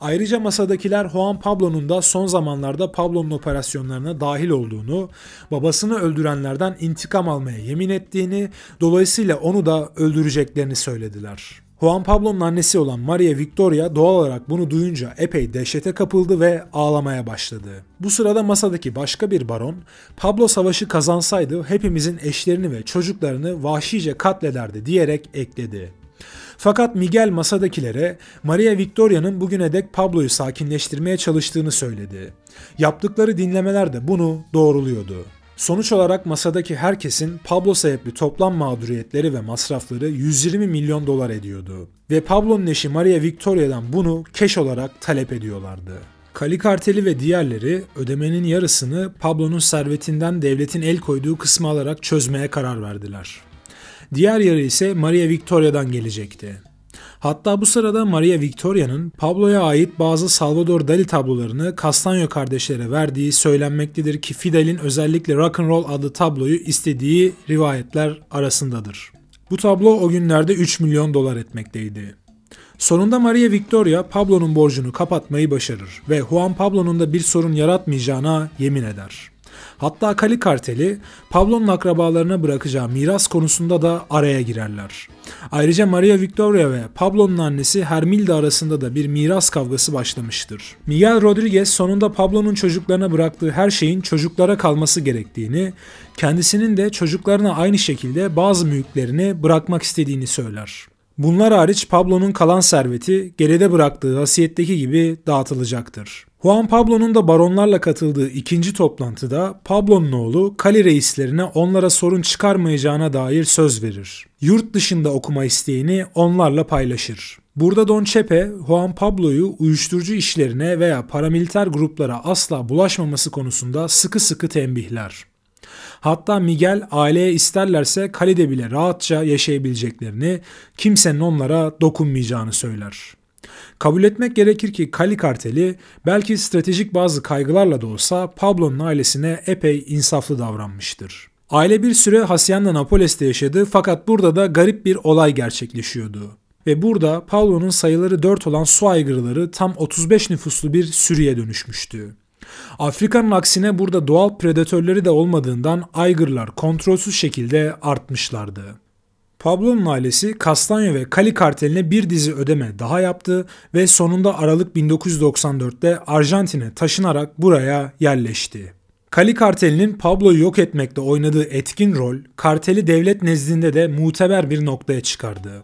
Ayrıca masadakiler Juan Pablo'nun da son zamanlarda Pablo'nun operasyonlarına dahil olduğunu, babasını öldürenlerden intikam almaya yemin ettiğini, dolayısıyla onu da öldüreceklerini söylediler. Juan Pablo'nun annesi olan Maria Victoria doğal olarak bunu duyunca epey dehşete kapıldı ve ağlamaya başladı. Bu sırada masadaki başka bir baron, Pablo savaşı kazansaydı hepimizin eşlerini ve çocuklarını vahşice katlederdi diyerek ekledi. Fakat Miguel masadakilere Maria Victoria'nın bugüne dek Pablo'yu sakinleştirmeye çalıştığını söyledi. Yaptıkları dinlemeler de bunu doğruluyordu. Sonuç olarak masadaki herkesin Pablo sebepli toplam mağduriyetleri ve masrafları 120 milyon dolar ediyordu. Ve Pablo'nun eşi Maria Victoria'dan bunu keş olarak talep ediyorlardı. Kali karteli ve diğerleri ödemenin yarısını Pablo'nun servetinden devletin el koyduğu kısmı alarak çözmeye karar verdiler. Diğer yarı ise Maria Victoria'dan gelecekti. Hatta bu sırada Maria Victoria'nın Pablo'ya ait bazı Salvador Dali tablolarını Castanyo kardeşlere verdiği söylenmektedir ki Fidel'in özellikle Rock and Roll adlı tabloyu istediği rivayetler arasındadır. Bu tablo o günlerde 3 milyon dolar etmekteydi. Sonunda Maria Victoria Pablo'nun borcunu kapatmayı başarır ve Juan Pablo'nun da bir sorun yaratmayacağına yemin eder. Hatta Kali karteli Pablo'nun akrabalarına bırakacağı miras konusunda da araya girerler. Ayrıca Maria Victoria ve Pablo'nun annesi Hermilda arasında da bir miras kavgası başlamıştır. Miguel Rodriguez sonunda Pablo'nun çocuklarına bıraktığı her şeyin çocuklara kalması gerektiğini, kendisinin de çocuklarına aynı şekilde bazı mülklerini bırakmak istediğini söyler. Bunlar hariç Pablo'nun kalan serveti geride bıraktığı vasiyetteki gibi dağıtılacaktır. Juan Pablo'nun da baronlarla katıldığı ikinci toplantıda Pablo'nun oğlu kale reislerine onlara sorun çıkarmayacağına dair söz verir. Yurt dışında okuma isteğini onlarla paylaşır. Burada Don Chepe, Juan Pablo'yu uyuşturucu işlerine veya paramiliter gruplara asla bulaşmaması konusunda sıkı sıkı tembihler. Hatta Miguel aileye isterlerse kalede bile rahatça yaşayabileceklerini, kimsenin onlara dokunmayacağını söyler. Kabul etmek gerekir ki Kali karteli belki stratejik bazı kaygılarla da olsa Pablo'nun ailesine epey insaflı davranmıştır. Aile bir süre Hacienda Napoles'te yaşadı fakat burada da garip bir olay gerçekleşiyordu. Ve burada Pablo'nun sayıları 4 olan su aygırları tam 35 nüfuslu bir sürüye dönüşmüştü. Afrika'nın aksine burada doğal predatörleri de olmadığından aygırlar kontrolsüz şekilde artmışlardı. Pablo'nun ailesi Kastanya ve Kali karteline bir dizi ödeme daha yaptı ve sonunda Aralık 1994'te Arjantin'e taşınarak buraya yerleşti. Kali kartelinin Pablo'yu yok etmekte oynadığı etkin rol, karteli devlet nezdinde de muteber bir noktaya çıkardı.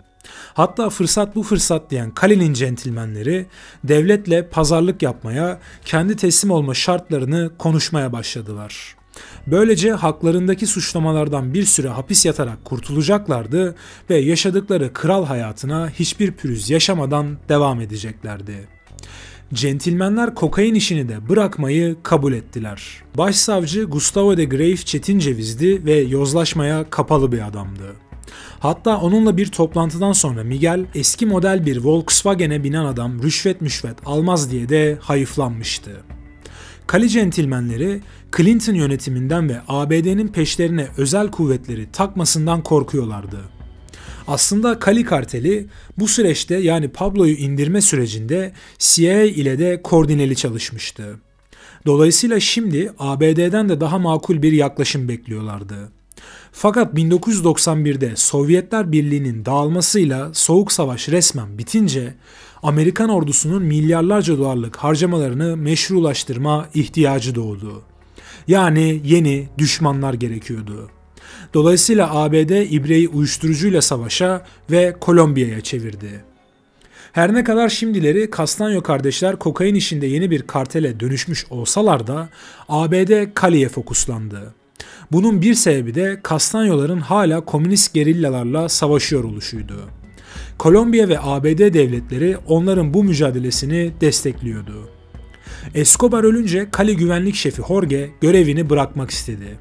Hatta fırsat bu fırsat diyen Kali'nin centilmenleri devletle pazarlık yapmaya, kendi teslim olma şartlarını konuşmaya başladılar. Böylece haklarındaki suçlamalardan bir süre hapis yatarak kurtulacaklardı ve yaşadıkları kral hayatına hiçbir pürüz yaşamadan devam edeceklerdi. Centilmenler kokain işini de bırakmayı kabul ettiler. Başsavcı Gustavo de Grave çetin cevizdi ve yozlaşmaya kapalı bir adamdı. Hatta onunla bir toplantıdan sonra Miguel eski model bir Volkswagen'e binen adam rüşvet müşvet almaz diye de hayıflanmıştı. Kale centilmenleri Clinton yönetiminden ve ABD'nin peşlerine özel kuvvetleri takmasından korkuyorlardı. Aslında Kali karteli bu süreçte yani Pablo'yu indirme sürecinde CIA ile de koordineli çalışmıştı. Dolayısıyla şimdi ABD'den de daha makul bir yaklaşım bekliyorlardı. Fakat 1991'de Sovyetler Birliği'nin dağılmasıyla Soğuk Savaş resmen bitince Amerikan ordusunun milyarlarca dolarlık harcamalarını meşrulaştırma ihtiyacı doğdu. Yani yeni düşmanlar gerekiyordu. Dolayısıyla ABD İbre'yi uyuşturucuyla savaşa ve Kolombiya'ya çevirdi. Her ne kadar şimdileri Kastanyo kardeşler kokain işinde yeni bir kartele dönüşmüş olsalar da ABD Kali'ye fokuslandı. Bunun bir sebebi de Kastanyoların hala komünist gerillalarla savaşıyor oluşuydu. Kolombiya ve ABD devletleri onların bu mücadelesini destekliyordu. Escobar ölünce kale güvenlik şefi Jorge görevini bırakmak istedi.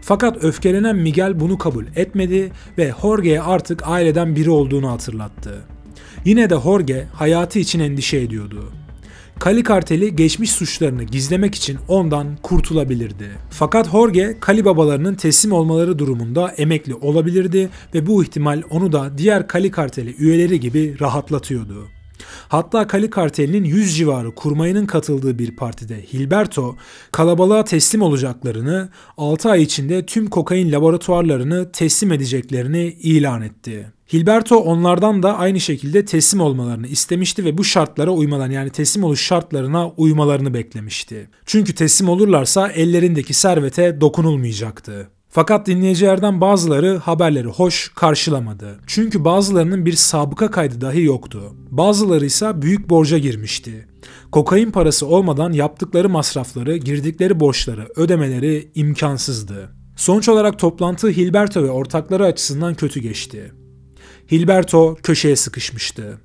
Fakat öfkelenen Miguel bunu kabul etmedi ve Jorge'ye artık aileden biri olduğunu hatırlattı. Yine de Jorge hayatı için endişe ediyordu. Kali karteli geçmiş suçlarını gizlemek için ondan kurtulabilirdi. Fakat Jorge Kali babalarının teslim olmaları durumunda emekli olabilirdi ve bu ihtimal onu da diğer Kali karteli üyeleri gibi rahatlatıyordu. Hatta Kali kartelinin 100 civarı kurmayının katıldığı bir partide Hilberto kalabalığa teslim olacaklarını, 6 ay içinde tüm kokain laboratuvarlarını teslim edeceklerini ilan etti. Hilberto onlardan da aynı şekilde teslim olmalarını istemişti ve bu şartlara uymalarını yani teslim oluş şartlarına uymalarını beklemişti. Çünkü teslim olurlarsa ellerindeki servete dokunulmayacaktı. Fakat dinleyicilerden bazıları haberleri hoş karşılamadı. Çünkü bazılarının bir sabıka kaydı dahi yoktu. Bazıları ise büyük borca girmişti. Kokain parası olmadan yaptıkları masrafları, girdikleri borçları, ödemeleri imkansızdı. Sonuç olarak toplantı Hilberto ve ortakları açısından kötü geçti. Hilberto köşeye sıkışmıştı.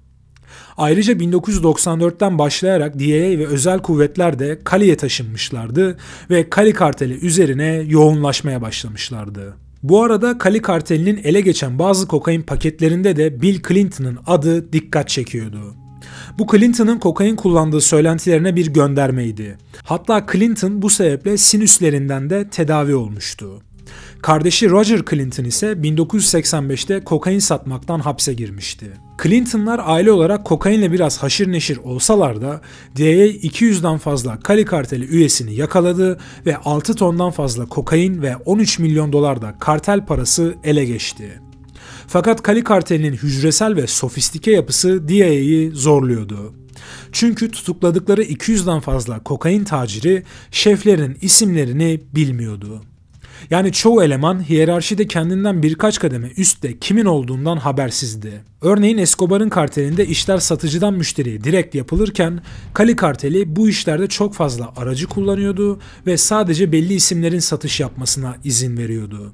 Ayrıca 1994'ten başlayarak DEA ve özel kuvvetler de Kali'ye taşınmışlardı ve Kali karteli üzerine yoğunlaşmaya başlamışlardı. Bu arada Kali kartelinin ele geçen bazı kokain paketlerinde de Bill Clinton'ın adı dikkat çekiyordu. Bu Clinton'ın kokain kullandığı söylentilerine bir göndermeydi. Hatta Clinton bu sebeple sinüslerinden de tedavi olmuştu. Kardeşi Roger Clinton ise 1985'te kokain satmaktan hapse girmişti. Clinton'lar aile olarak kokainle biraz haşır neşir olsalar da DEA 200'den fazla Kali karteli üyesini yakaladı ve 6 tondan fazla kokain ve 13 milyon dolar da kartel parası ele geçti. Fakat Kali kartelinin hücresel ve sofistike yapısı DEA'yı zorluyordu. Çünkü tutukladıkları 200'den fazla kokain taciri şeflerin isimlerini bilmiyordu. Yani çoğu eleman hiyerarşide kendinden birkaç kademe üstte kimin olduğundan habersizdi. Örneğin Escobar'ın kartelinde işler satıcıdan müşteriye direkt yapılırken Kali karteli bu işlerde çok fazla aracı kullanıyordu ve sadece belli isimlerin satış yapmasına izin veriyordu.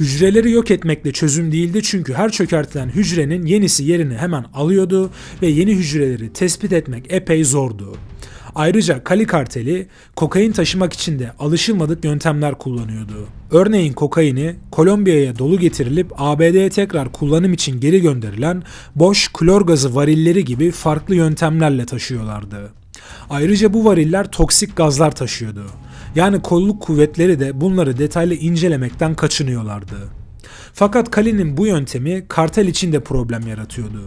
Hücreleri yok etmekle çözüm değildi çünkü her çökertilen hücrenin yenisi yerini hemen alıyordu ve yeni hücreleri tespit etmek epey zordu. Ayrıca Kali karteli kokain taşımak için de alışılmadık yöntemler kullanıyordu. Örneğin kokaini Kolombiya'ya dolu getirilip ABD'ye tekrar kullanım için geri gönderilen boş klor gazı varilleri gibi farklı yöntemlerle taşıyorlardı. Ayrıca bu variller toksik gazlar taşıyordu. Yani kolluk kuvvetleri de bunları detaylı incelemekten kaçınıyorlardı. Fakat Kali'nin bu yöntemi kartel için de problem yaratıyordu.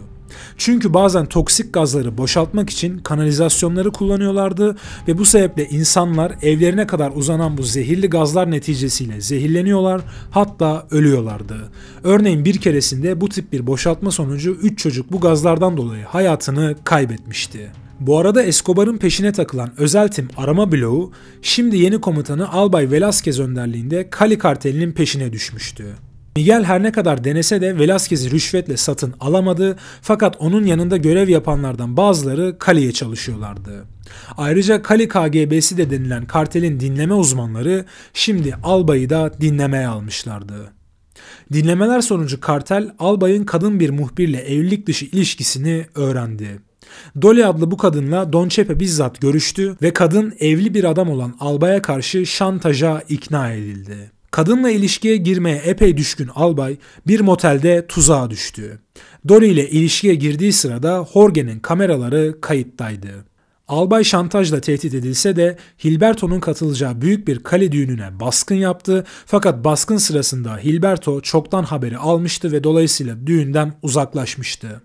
Çünkü bazen toksik gazları boşaltmak için kanalizasyonları kullanıyorlardı ve bu sebeple insanlar evlerine kadar uzanan bu zehirli gazlar neticesiyle zehirleniyorlar hatta ölüyorlardı. Örneğin bir keresinde bu tip bir boşaltma sonucu 3 çocuk bu gazlardan dolayı hayatını kaybetmişti. Bu arada Escobar'ın peşine takılan özel tim arama bloğu şimdi yeni komutanı Albay Velasquez önderliğinde Kali kartelinin peşine düşmüştü. Miguel her ne kadar denese de Velázquez'i rüşvetle satın alamadı fakat onun yanında görev yapanlardan bazıları kaleye çalışıyorlardı. Ayrıca Kali KGB'si de denilen kartelin dinleme uzmanları şimdi Alba'yı da dinlemeye almışlardı. Dinlemeler sonucu kartel Albay'ın kadın bir muhbirle evlilik dışı ilişkisini öğrendi. Dolly adlı bu kadınla Don Chepe bizzat görüştü ve kadın evli bir adam olan Alba'ya karşı şantaja ikna edildi. Kadınla ilişkiye girmeye epey düşkün albay bir motelde tuzağa düştü. Dolly ile ilişkiye girdiği sırada Horgen'in kameraları kayıttaydı. Albay şantajla tehdit edilse de Hilberto'nun katılacağı büyük bir kale düğününe baskın yaptı fakat baskın sırasında Hilberto çoktan haberi almıştı ve dolayısıyla düğünden uzaklaşmıştı.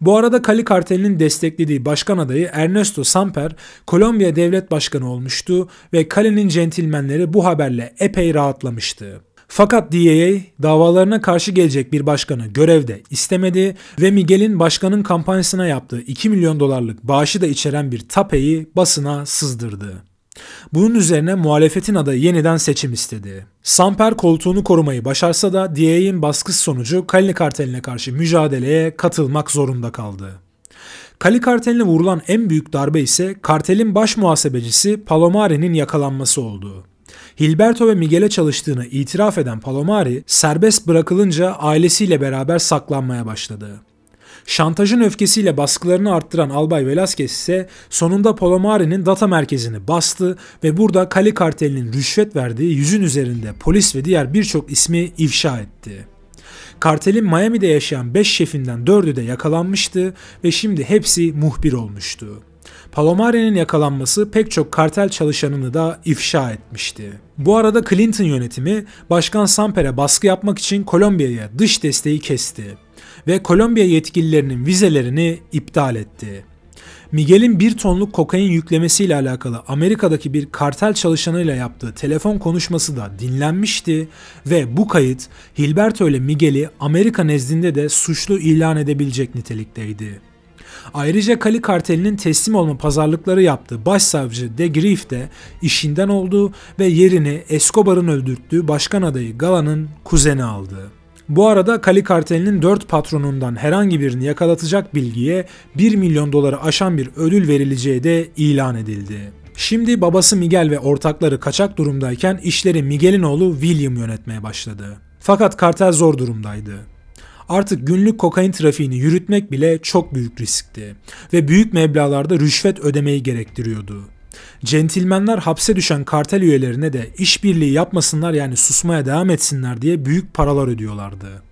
Bu arada Kali kartelinin desteklediği başkan adayı Ernesto Samper Kolombiya devlet başkanı olmuştu ve Kali'nin centilmenleri bu haberle epey rahatlamıştı. Fakat DEA davalarına karşı gelecek bir başkanı görevde istemedi ve Miguel'in başkanın kampanyasına yaptığı 2 milyon dolarlık bağışı da içeren bir tapeyi basına sızdırdı. Bunun üzerine muhalefetin adayı yeniden seçim istedi. Samper koltuğunu korumayı başarsa da DA'in baskısı sonucu Kalini karteline karşı mücadeleye katılmak zorunda kaldı. Kali karteline vurulan en büyük darbe ise kartelin baş muhasebecisi Palomare'nin yakalanması oldu. Hilberto ve Miguel'e çalıştığını itiraf eden Palomari serbest bırakılınca ailesiyle beraber saklanmaya başladı. Şantajın öfkesiyle baskılarını arttıran Albay Velasquez ise sonunda Polomari'nin data merkezini bastı ve burada Kali kartelinin rüşvet verdiği yüzün üzerinde polis ve diğer birçok ismi ifşa etti. Kartelin Miami'de yaşayan 5 şefinden 4'ü de yakalanmıştı ve şimdi hepsi muhbir olmuştu. Palomare'nin yakalanması pek çok kartel çalışanını da ifşa etmişti. Bu arada Clinton yönetimi Başkan Samper'e baskı yapmak için Kolombiya'ya dış desteği kesti ve Kolombiya yetkililerinin vizelerini iptal etti. Miguel'in bir tonluk kokain yüklemesiyle alakalı Amerika'daki bir kartel çalışanıyla yaptığı telefon konuşması da dinlenmişti ve bu kayıt Hilberto ile Miguel'i Amerika nezdinde de suçlu ilan edebilecek nitelikteydi. Ayrıca Kali kartelinin teslim olma pazarlıkları yaptığı başsavcı De Grief de işinden oldu ve yerini Escobar'ın öldürttüğü başkan adayı Gala'nın kuzeni aldı. Bu arada Kali kartelinin 4 patronundan herhangi birini yakalatacak bilgiye 1 milyon doları aşan bir ödül verileceği de ilan edildi. Şimdi babası Miguel ve ortakları kaçak durumdayken işleri Miguel'in oğlu William yönetmeye başladı. Fakat kartel zor durumdaydı. Artık günlük kokain trafiğini yürütmek bile çok büyük riskti ve büyük meblalarda rüşvet ödemeyi gerektiriyordu. Centilmenler hapse düşen kartel üyelerine de işbirliği yapmasınlar yani susmaya devam etsinler diye büyük paralar ödüyorlardı.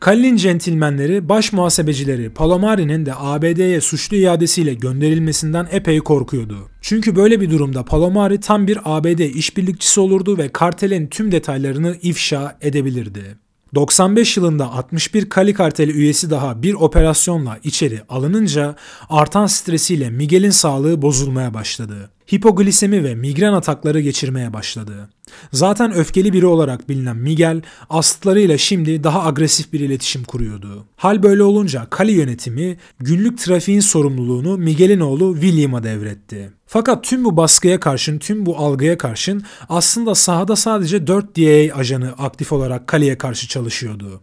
Kalin centilmenleri baş muhasebecileri Palomari'nin de ABD'ye suçlu iadesiyle gönderilmesinden epey korkuyordu. Çünkü böyle bir durumda Palomari tam bir ABD işbirlikçisi olurdu ve kartelin tüm detaylarını ifşa edebilirdi. 95 yılında 61 Kali karteli üyesi daha bir operasyonla içeri alınınca artan stresiyle Miguel'in sağlığı bozulmaya başladı hipoglisemi ve migren atakları geçirmeye başladı. Zaten öfkeli biri olarak bilinen Miguel, astlarıyla şimdi daha agresif bir iletişim kuruyordu. Hal böyle olunca kale yönetimi günlük trafiğin sorumluluğunu Miguel'in oğlu William'a devretti. Fakat tüm bu baskıya karşın, tüm bu algıya karşın aslında sahada sadece 4 DEA ajanı aktif olarak kaleye karşı çalışıyordu.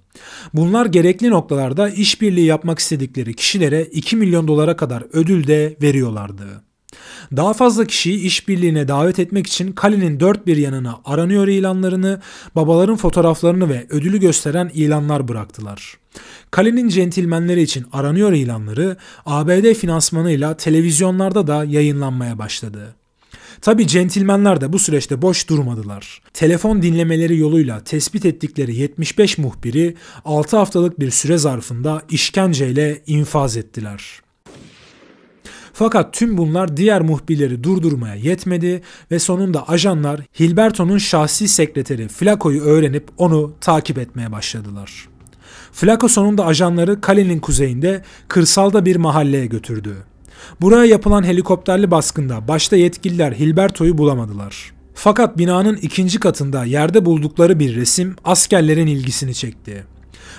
Bunlar gerekli noktalarda işbirliği yapmak istedikleri kişilere 2 milyon dolara kadar ödül de veriyorlardı. Daha fazla kişiyi işbirliğine davet etmek için kalenin dört bir yanına aranıyor ilanlarını, babaların fotoğraflarını ve ödülü gösteren ilanlar bıraktılar. Kalenin centilmenleri için aranıyor ilanları ABD finansmanıyla televizyonlarda da yayınlanmaya başladı. Tabi centilmenler de bu süreçte boş durmadılar. Telefon dinlemeleri yoluyla tespit ettikleri 75 muhbiri 6 haftalık bir süre zarfında işkenceyle infaz ettiler. Fakat tüm bunlar diğer muhbirleri durdurmaya yetmedi ve sonunda ajanlar Hilberto'nun şahsi sekreteri Flaco'yu öğrenip onu takip etmeye başladılar. Flaco sonunda ajanları kalenin kuzeyinde kırsalda bir mahalleye götürdü. Buraya yapılan helikopterli baskında başta yetkililer Hilberto'yu bulamadılar. Fakat binanın ikinci katında yerde buldukları bir resim askerlerin ilgisini çekti.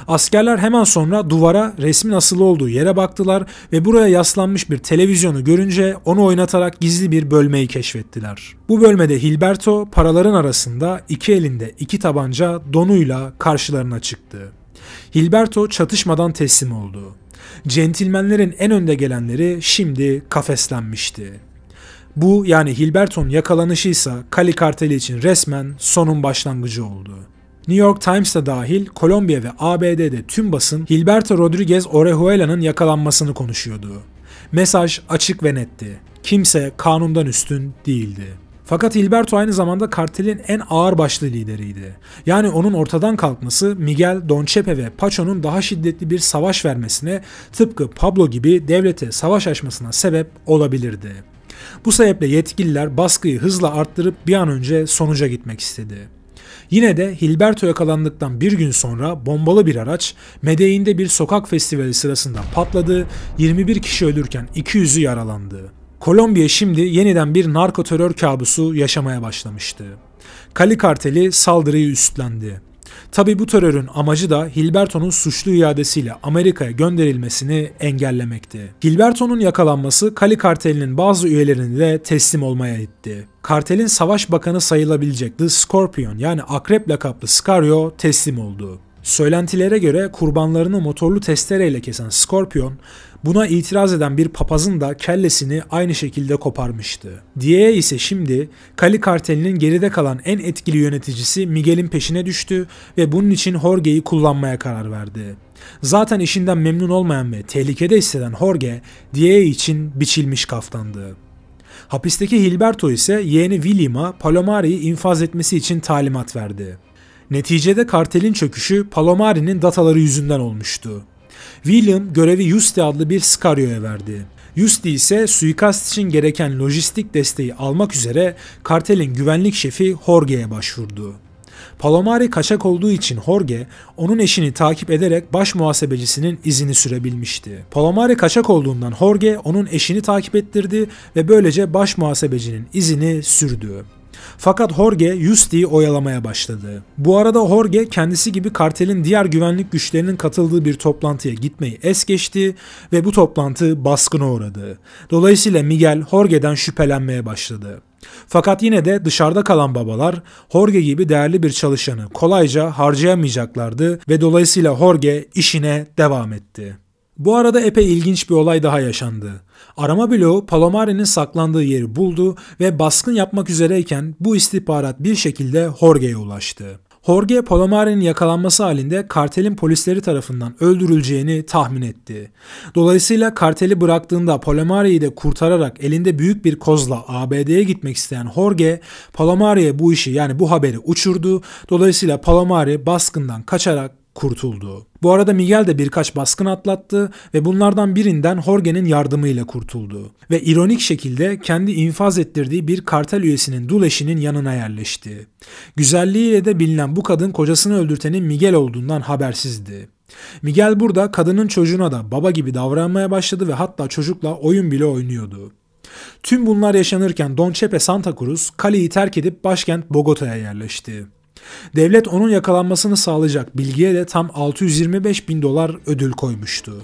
Askerler hemen sonra duvara resmin asılı olduğu yere baktılar ve buraya yaslanmış bir televizyonu görünce onu oynatarak gizli bir bölmeyi keşfettiler. Bu bölmede Hilberto paraların arasında iki elinde iki tabanca donuyla karşılarına çıktı. Hilberto çatışmadan teslim oldu. Centilmenlerin en önde gelenleri şimdi kafeslenmişti. Bu yani Hilberto'nun yakalanışıysa Kali karteli için resmen sonun başlangıcı oldu. New York Times'ta dahil Kolombiya ve ABD'de tüm basın Hilberto Rodriguez Orejuela'nın yakalanmasını konuşuyordu. Mesaj açık ve netti. Kimse kanundan üstün değildi. Fakat Hilberto aynı zamanda kartelin en ağır başlı lideriydi. Yani onun ortadan kalkması Miguel, Don Chepe ve Pacho'nun daha şiddetli bir savaş vermesine tıpkı Pablo gibi devlete savaş açmasına sebep olabilirdi. Bu sebeple yetkililer baskıyı hızla arttırıp bir an önce sonuca gitmek istedi. Yine de Hilberto yakalandıktan bir gün sonra bombalı bir araç Medellin'de bir sokak festivali sırasında patladı, 21 kişi ölürken 200'ü yaralandı. Kolombiya şimdi yeniden bir narko terör kabusu yaşamaya başlamıştı. Kali karteli saldırıyı üstlendi. Tabi bu terörün amacı da Hilberto'nun suçlu iadesiyle Amerika'ya gönderilmesini engellemekti. Hilberto'nun yakalanması Kali kartelinin bazı üyelerini de teslim olmaya itti. Kartelin savaş bakanı sayılabilecek The Scorpion yani akrep lakaplı Scario teslim oldu. Söylentilere göre kurbanlarını motorlu testereyle kesen Scorpion, Buna itiraz eden bir papazın da kellesini aynı şekilde koparmıştı. Diye ise şimdi Kali kartelinin geride kalan en etkili yöneticisi Miguel'in peşine düştü ve bunun için Jorge'yi kullanmaya karar verdi. Zaten işinden memnun olmayan ve tehlikede hisseden Jorge, Diye için biçilmiş kaftandı. Hapisteki Hilberto ise yeğeni William'a Palomari'yi infaz etmesi için talimat verdi. Neticede kartelin çöküşü Palomari'nin dataları yüzünden olmuştu. William görevi Yusti adlı bir Scario'ya verdi. Yusti ise suikast için gereken lojistik desteği almak üzere kartelin güvenlik şefi Jorge'ye başvurdu. Palomari kaçak olduğu için Jorge onun eşini takip ederek baş muhasebecisinin izini sürebilmişti. Palomari kaçak olduğundan Jorge onun eşini takip ettirdi ve böylece baş muhasebecinin izini sürdü. Fakat Jorge Yusti'yi oyalamaya başladı. Bu arada Jorge kendisi gibi kartelin diğer güvenlik güçlerinin katıldığı bir toplantıya gitmeyi es geçti ve bu toplantı baskına uğradı. Dolayısıyla Miguel Jorge'den şüphelenmeye başladı. Fakat yine de dışarıda kalan babalar Jorge gibi değerli bir çalışanı kolayca harcayamayacaklardı ve dolayısıyla Jorge işine devam etti. Bu arada epey ilginç bir olay daha yaşandı. Arama bloğu Palomare'nin saklandığı yeri buldu ve baskın yapmak üzereyken bu istihbarat bir şekilde Jorge'ye ulaştı. Jorge Palomare'nin yakalanması halinde kartelin polisleri tarafından öldürüleceğini tahmin etti. Dolayısıyla karteli bıraktığında Palomare'yi de kurtararak elinde büyük bir kozla ABD'ye gitmek isteyen Jorge, Palomare'ye bu işi yani bu haberi uçurdu. Dolayısıyla Palomare baskından kaçarak kurtuldu. Bu arada Miguel de birkaç baskın atlattı ve bunlardan birinden Jorge'nin yardımıyla kurtuldu. Ve ironik şekilde kendi infaz ettirdiği bir kartel üyesinin Duleş'inin yanına yerleşti. Güzelliğiyle de bilinen bu kadın kocasını öldürtenin Miguel olduğundan habersizdi. Miguel burada kadının çocuğuna da baba gibi davranmaya başladı ve hatta çocukla oyun bile oynuyordu. Tüm bunlar yaşanırken Don Chepe Santa Cruz kaleyi terk edip başkent Bogota'ya yerleşti. Devlet onun yakalanmasını sağlayacak bilgiye de tam 625 bin dolar ödül koymuştu.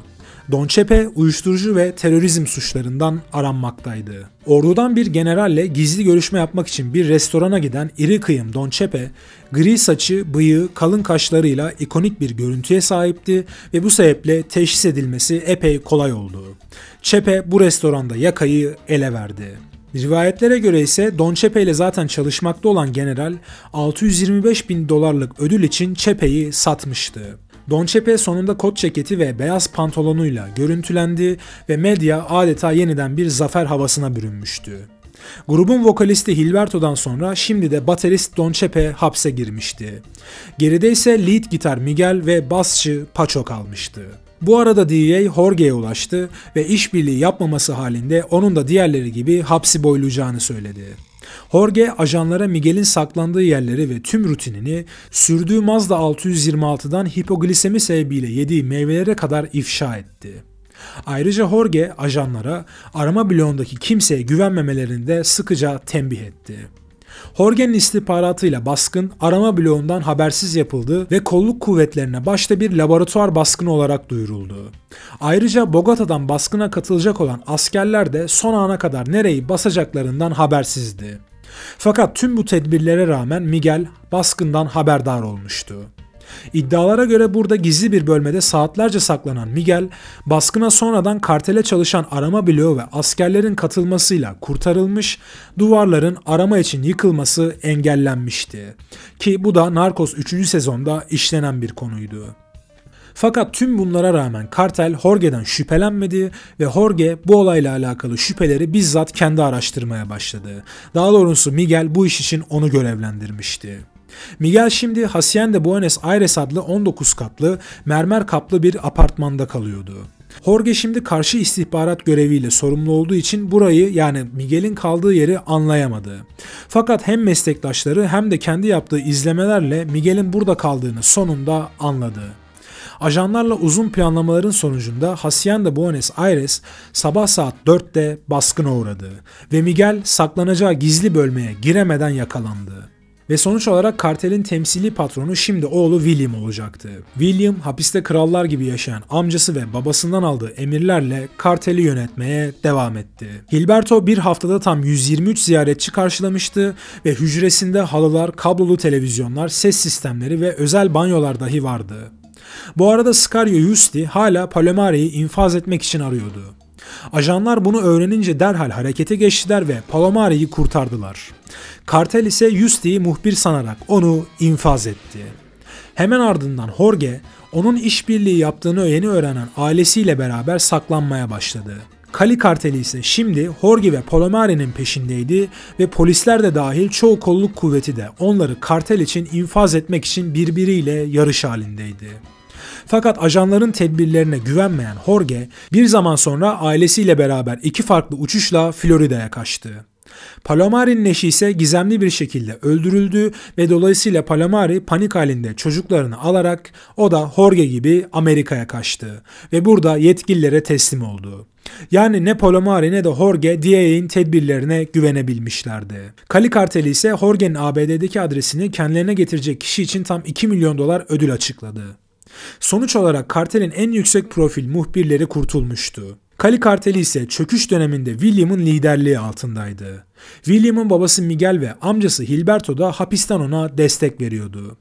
Don Chepe uyuşturucu ve terörizm suçlarından aranmaktaydı. Ordudan bir generalle gizli görüşme yapmak için bir restorana giden iri kıyım Don Chepe, gri saçı, bıyığı, kalın kaşlarıyla ikonik bir görüntüye sahipti ve bu sebeple teşhis edilmesi epey kolay oldu. Chepe bu restoranda yakayı ele verdi. Rivayetlere göre ise Don Chepe ile zaten çalışmakta olan general 625 bin dolarlık ödül için Chepe'yi satmıştı. Don Chepe sonunda kot ceketi ve beyaz pantolonuyla görüntülendi ve medya adeta yeniden bir zafer havasına bürünmüştü. Grubun vokalisti Hilberto'dan sonra şimdi de baterist Don Chepe hapse girmişti. Geride ise lead gitar Miguel ve basçı Pacho kalmıştı. Bu arada DEA Jorge'ye ulaştı ve işbirliği yapmaması halinde onun da diğerleri gibi hapsi boylayacağını söyledi. Jorge ajanlara Miguel'in saklandığı yerleri ve tüm rutinini sürdüğü Mazda 626'dan hipoglisemi sebebiyle yediği meyvelere kadar ifşa etti. Ayrıca Jorge ajanlara arama bloğundaki kimseye güvenmemelerini de sıkıca tembih etti. Horgen'in istihbaratıyla baskın arama bloğundan habersiz yapıldı ve kolluk kuvvetlerine başta bir laboratuvar baskını olarak duyuruldu. Ayrıca Bogota'dan baskına katılacak olan askerler de son ana kadar nereyi basacaklarından habersizdi. Fakat tüm bu tedbirlere rağmen Miguel baskından haberdar olmuştu. İddialara göre burada gizli bir bölmede saatlerce saklanan Miguel, baskına sonradan kartele çalışan arama bloğu ve askerlerin katılmasıyla kurtarılmış, duvarların arama için yıkılması engellenmişti. Ki bu da Narcos 3. sezonda işlenen bir konuydu. Fakat tüm bunlara rağmen kartel Jorge'den şüphelenmedi ve Jorge bu olayla alakalı şüpheleri bizzat kendi araştırmaya başladı. Daha doğrusu Miguel bu iş için onu görevlendirmişti. Miguel şimdi Hacienda Buenos Aires adlı 19 katlı mermer kaplı bir apartmanda kalıyordu. Jorge şimdi karşı istihbarat göreviyle sorumlu olduğu için burayı yani Miguel'in kaldığı yeri anlayamadı. Fakat hem meslektaşları hem de kendi yaptığı izlemelerle Miguel'in burada kaldığını sonunda anladı. Ajanlarla uzun planlamaların sonucunda Hacienda Buenos Aires sabah saat 4'te baskına uğradı ve Miguel saklanacağı gizli bölmeye giremeden yakalandı ve sonuç olarak kartelin temsili patronu şimdi oğlu William olacaktı. William hapiste krallar gibi yaşayan amcası ve babasından aldığı emirlerle karteli yönetmeye devam etti. Hilberto bir haftada tam 123 ziyaretçi karşılamıştı ve hücresinde halılar, kablolu televizyonlar, ses sistemleri ve özel banyolar dahi vardı. Bu arada Scario Justi hala Palomari'yi infaz etmek için arıyordu. Ajanlar bunu öğrenince derhal harekete geçtiler ve Palomare'yi kurtardılar. Kartel ise Yusti'yi muhbir sanarak onu infaz etti. Hemen ardından Jorge, onun işbirliği yaptığını yeni öğrenen ailesiyle beraber saklanmaya başladı. Kali karteli ise şimdi Jorge ve Palomare'nin peşindeydi ve polisler de dahil çoğu kolluk kuvveti de onları kartel için infaz etmek için birbiriyle yarış halindeydi. Fakat ajanların tedbirlerine güvenmeyen Jorge bir zaman sonra ailesiyle beraber iki farklı uçuşla Florida'ya kaçtı. Palomari'nin eşi ise gizemli bir şekilde öldürüldü ve dolayısıyla Palomari panik halinde çocuklarını alarak o da Jorge gibi Amerika'ya kaçtı ve burada yetkililere teslim oldu. Yani ne Palomari ne de Jorge DEA'in tedbirlerine güvenebilmişlerdi. Kali karteli ise Jorge'nin ABD'deki adresini kendilerine getirecek kişi için tam 2 milyon dolar ödül açıkladı. Sonuç olarak kartelin en yüksek profil muhbirleri kurtulmuştu. Kali karteli ise çöküş döneminde William'ın liderliği altındaydı. William'ın babası Miguel ve amcası Hilberto da hapisten ona destek veriyordu.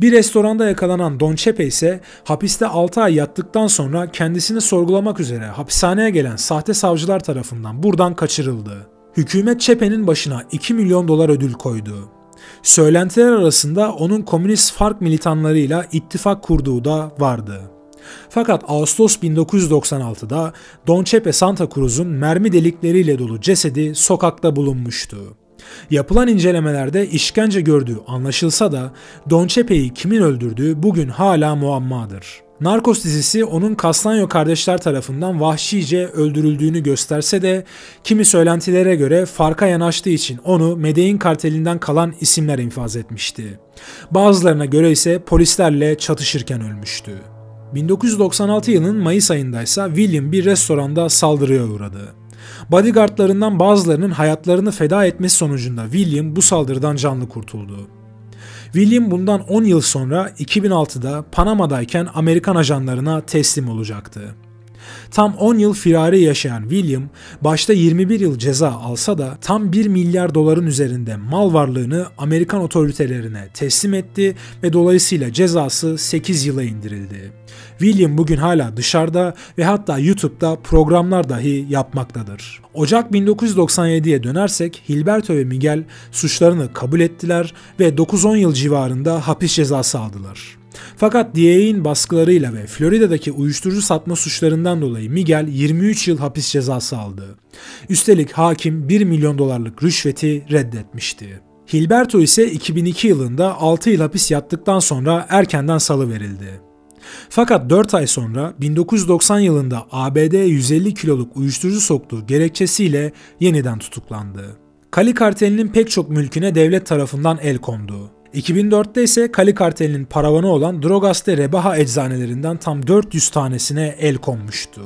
Bir restoranda yakalanan Don Chepe ise hapiste 6 ay yattıktan sonra kendisini sorgulamak üzere hapishaneye gelen sahte savcılar tarafından buradan kaçırıldı. Hükümet Chepe'nin başına 2 milyon dolar ödül koydu. Söylentiler arasında onun komünist fark militanlarıyla ittifak kurduğu da vardı. Fakat Ağustos 1996'da Don Chepe Santa Cruz'un mermi delikleriyle dolu cesedi sokakta bulunmuştu. Yapılan incelemelerde işkence gördüğü anlaşılsa da Don Chepe'yi kimin öldürdüğü bugün hala muammadır. Narcos dizisi onun Castanyo kardeşler tarafından vahşice öldürüldüğünü gösterse de kimi söylentilere göre farka yanaştığı için onu Medellin kartelinden kalan isimler infaz etmişti. Bazılarına göre ise polislerle çatışırken ölmüştü. 1996 yılının Mayıs ayındaysa William bir restoranda saldırıya uğradı. Bodyguardlarından bazılarının hayatlarını feda etmesi sonucunda William bu saldırıdan canlı kurtuldu. William bundan 10 yıl sonra 2006'da Panama'dayken Amerikan ajanlarına teslim olacaktı. Tam 10 yıl firari yaşayan William, başta 21 yıl ceza alsa da tam 1 milyar doların üzerinde mal varlığını Amerikan otoritelerine teslim etti ve dolayısıyla cezası 8 yıla indirildi. William bugün hala dışarıda ve hatta YouTube'da programlar dahi yapmaktadır. Ocak 1997'ye dönersek Hilberto ve Miguel suçlarını kabul ettiler ve 9-10 yıl civarında hapis cezası aldılar. Fakat DEA'in baskılarıyla ve Florida'daki uyuşturucu satma suçlarından dolayı Miguel 23 yıl hapis cezası aldı. Üstelik hakim 1 milyon dolarlık rüşveti reddetmişti. Hilberto ise 2002 yılında 6 yıl hapis yattıktan sonra erkenden salı verildi. Fakat 4 ay sonra 1990 yılında ABD 150 kiloluk uyuşturucu soktuğu gerekçesiyle yeniden tutuklandı. Kali kartelinin pek çok mülküne devlet tarafından el kondu. 2004'te ise Kali kartelinin paravanı olan Drogaste Rebaha eczanelerinden tam 400 tanesine el konmuştu.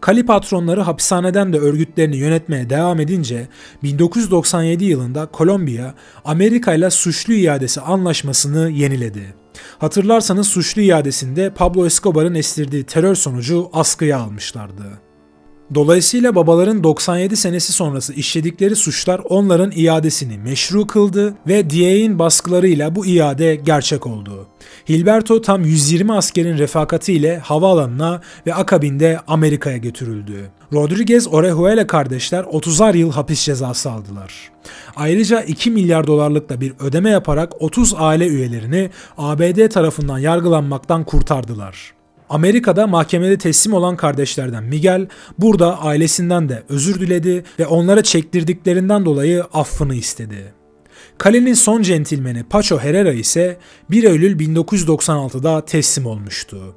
Kali patronları hapishaneden de örgütlerini yönetmeye devam edince 1997 yılında Kolombiya Amerika ile suçlu iadesi anlaşmasını yeniledi. Hatırlarsanız suçlu iadesinde Pablo Escobar'ın estirdiği terör sonucu askıya almışlardı. Dolayısıyla babaların 97 senesi sonrası işledikleri suçlar onların iadesini meşru kıldı ve Die'in baskılarıyla bu iade gerçek oldu. Hilberto tam 120 askerin ile havaalanına ve akabinde Amerika'ya götürüldü. Rodriguez Orejuela kardeşler 30'ar yıl hapis cezası aldılar. Ayrıca 2 milyar dolarlık da bir ödeme yaparak 30 aile üyelerini ABD tarafından yargılanmaktan kurtardılar. Amerika'da mahkemede teslim olan kardeşlerden Miguel burada ailesinden de özür diledi ve onlara çektirdiklerinden dolayı affını istedi. Kalenin son centilmeni Pacho Herrera ise 1 Eylül 1996'da teslim olmuştu.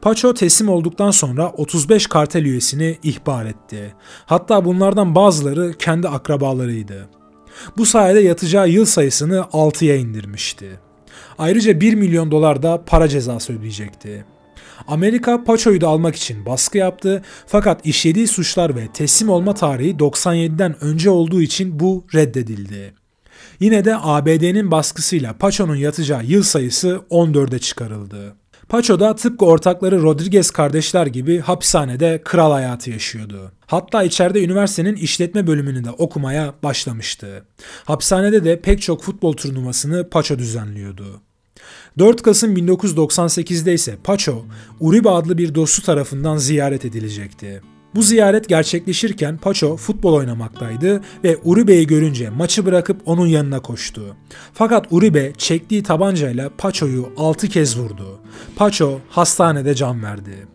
Pacho teslim olduktan sonra 35 kartel üyesini ihbar etti. Hatta bunlardan bazıları kendi akrabalarıydı. Bu sayede yatacağı yıl sayısını 6'ya indirmişti. Ayrıca 1 milyon dolar da para cezası ödeyecekti. Amerika Paço'yu da almak için baskı yaptı fakat işlediği suçlar ve teslim olma tarihi 97'den önce olduğu için bu reddedildi. Yine de ABD'nin baskısıyla Paço'nun yatacağı yıl sayısı 14'e çıkarıldı. Paço da tıpkı ortakları Rodriguez kardeşler gibi hapishanede kral hayatı yaşıyordu. Hatta içeride üniversitenin işletme bölümünü de okumaya başlamıştı. Hapishanede de pek çok futbol turnuvasını Paço düzenliyordu. 4 Kasım 1998'de ise Paço, Uribe adlı bir dostu tarafından ziyaret edilecekti. Bu ziyaret gerçekleşirken Paço futbol oynamaktaydı ve Uribe'yi görünce maçı bırakıp onun yanına koştu. Fakat Uribe çektiği tabancayla Paço'yu 6 kez vurdu. Paço hastanede can verdi.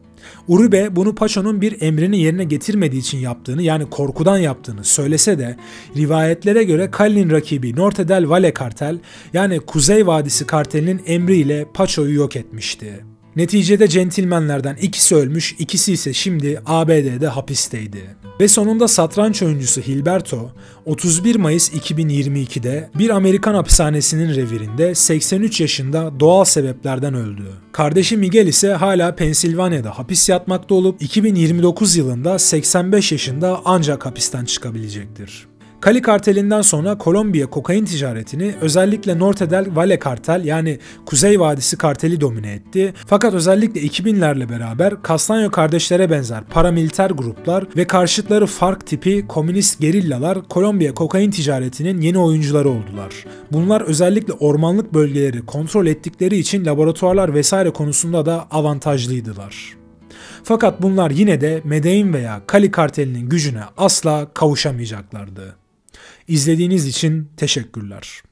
Uribe bunu Paço'nun bir emrini yerine getirmediği için yaptığını yani korkudan yaptığını söylese de rivayetlere göre Kallin rakibi Norte del Valle kartel yani Kuzey Vadisi kartelinin emriyle Paço'yu yok etmişti. Neticede centilmenlerden ikisi ölmüş, ikisi ise şimdi ABD'de hapisteydi. Ve sonunda satranç oyuncusu Hilberto 31 Mayıs 2022'de bir Amerikan hapishanesinin revirinde 83 yaşında doğal sebeplerden öldü. Kardeşi Miguel ise hala Pensilvanya'da hapis yatmakta olup 2029 yılında 85 yaşında ancak hapisten çıkabilecektir. Kali kartelinden sonra Kolombiya kokain ticaretini özellikle Norte del Valle kartel yani Kuzey Vadisi karteli domine etti. Fakat özellikle 2000'lerle beraber Castanyo kardeşlere benzer paramiliter gruplar ve karşıtları fark tipi komünist gerillalar Kolombiya kokain ticaretinin yeni oyuncuları oldular. Bunlar özellikle ormanlık bölgeleri kontrol ettikleri için laboratuvarlar vesaire konusunda da avantajlıydılar. Fakat bunlar yine de Medellin veya Kali kartelinin gücüne asla kavuşamayacaklardı. İzlediğiniz için teşekkürler.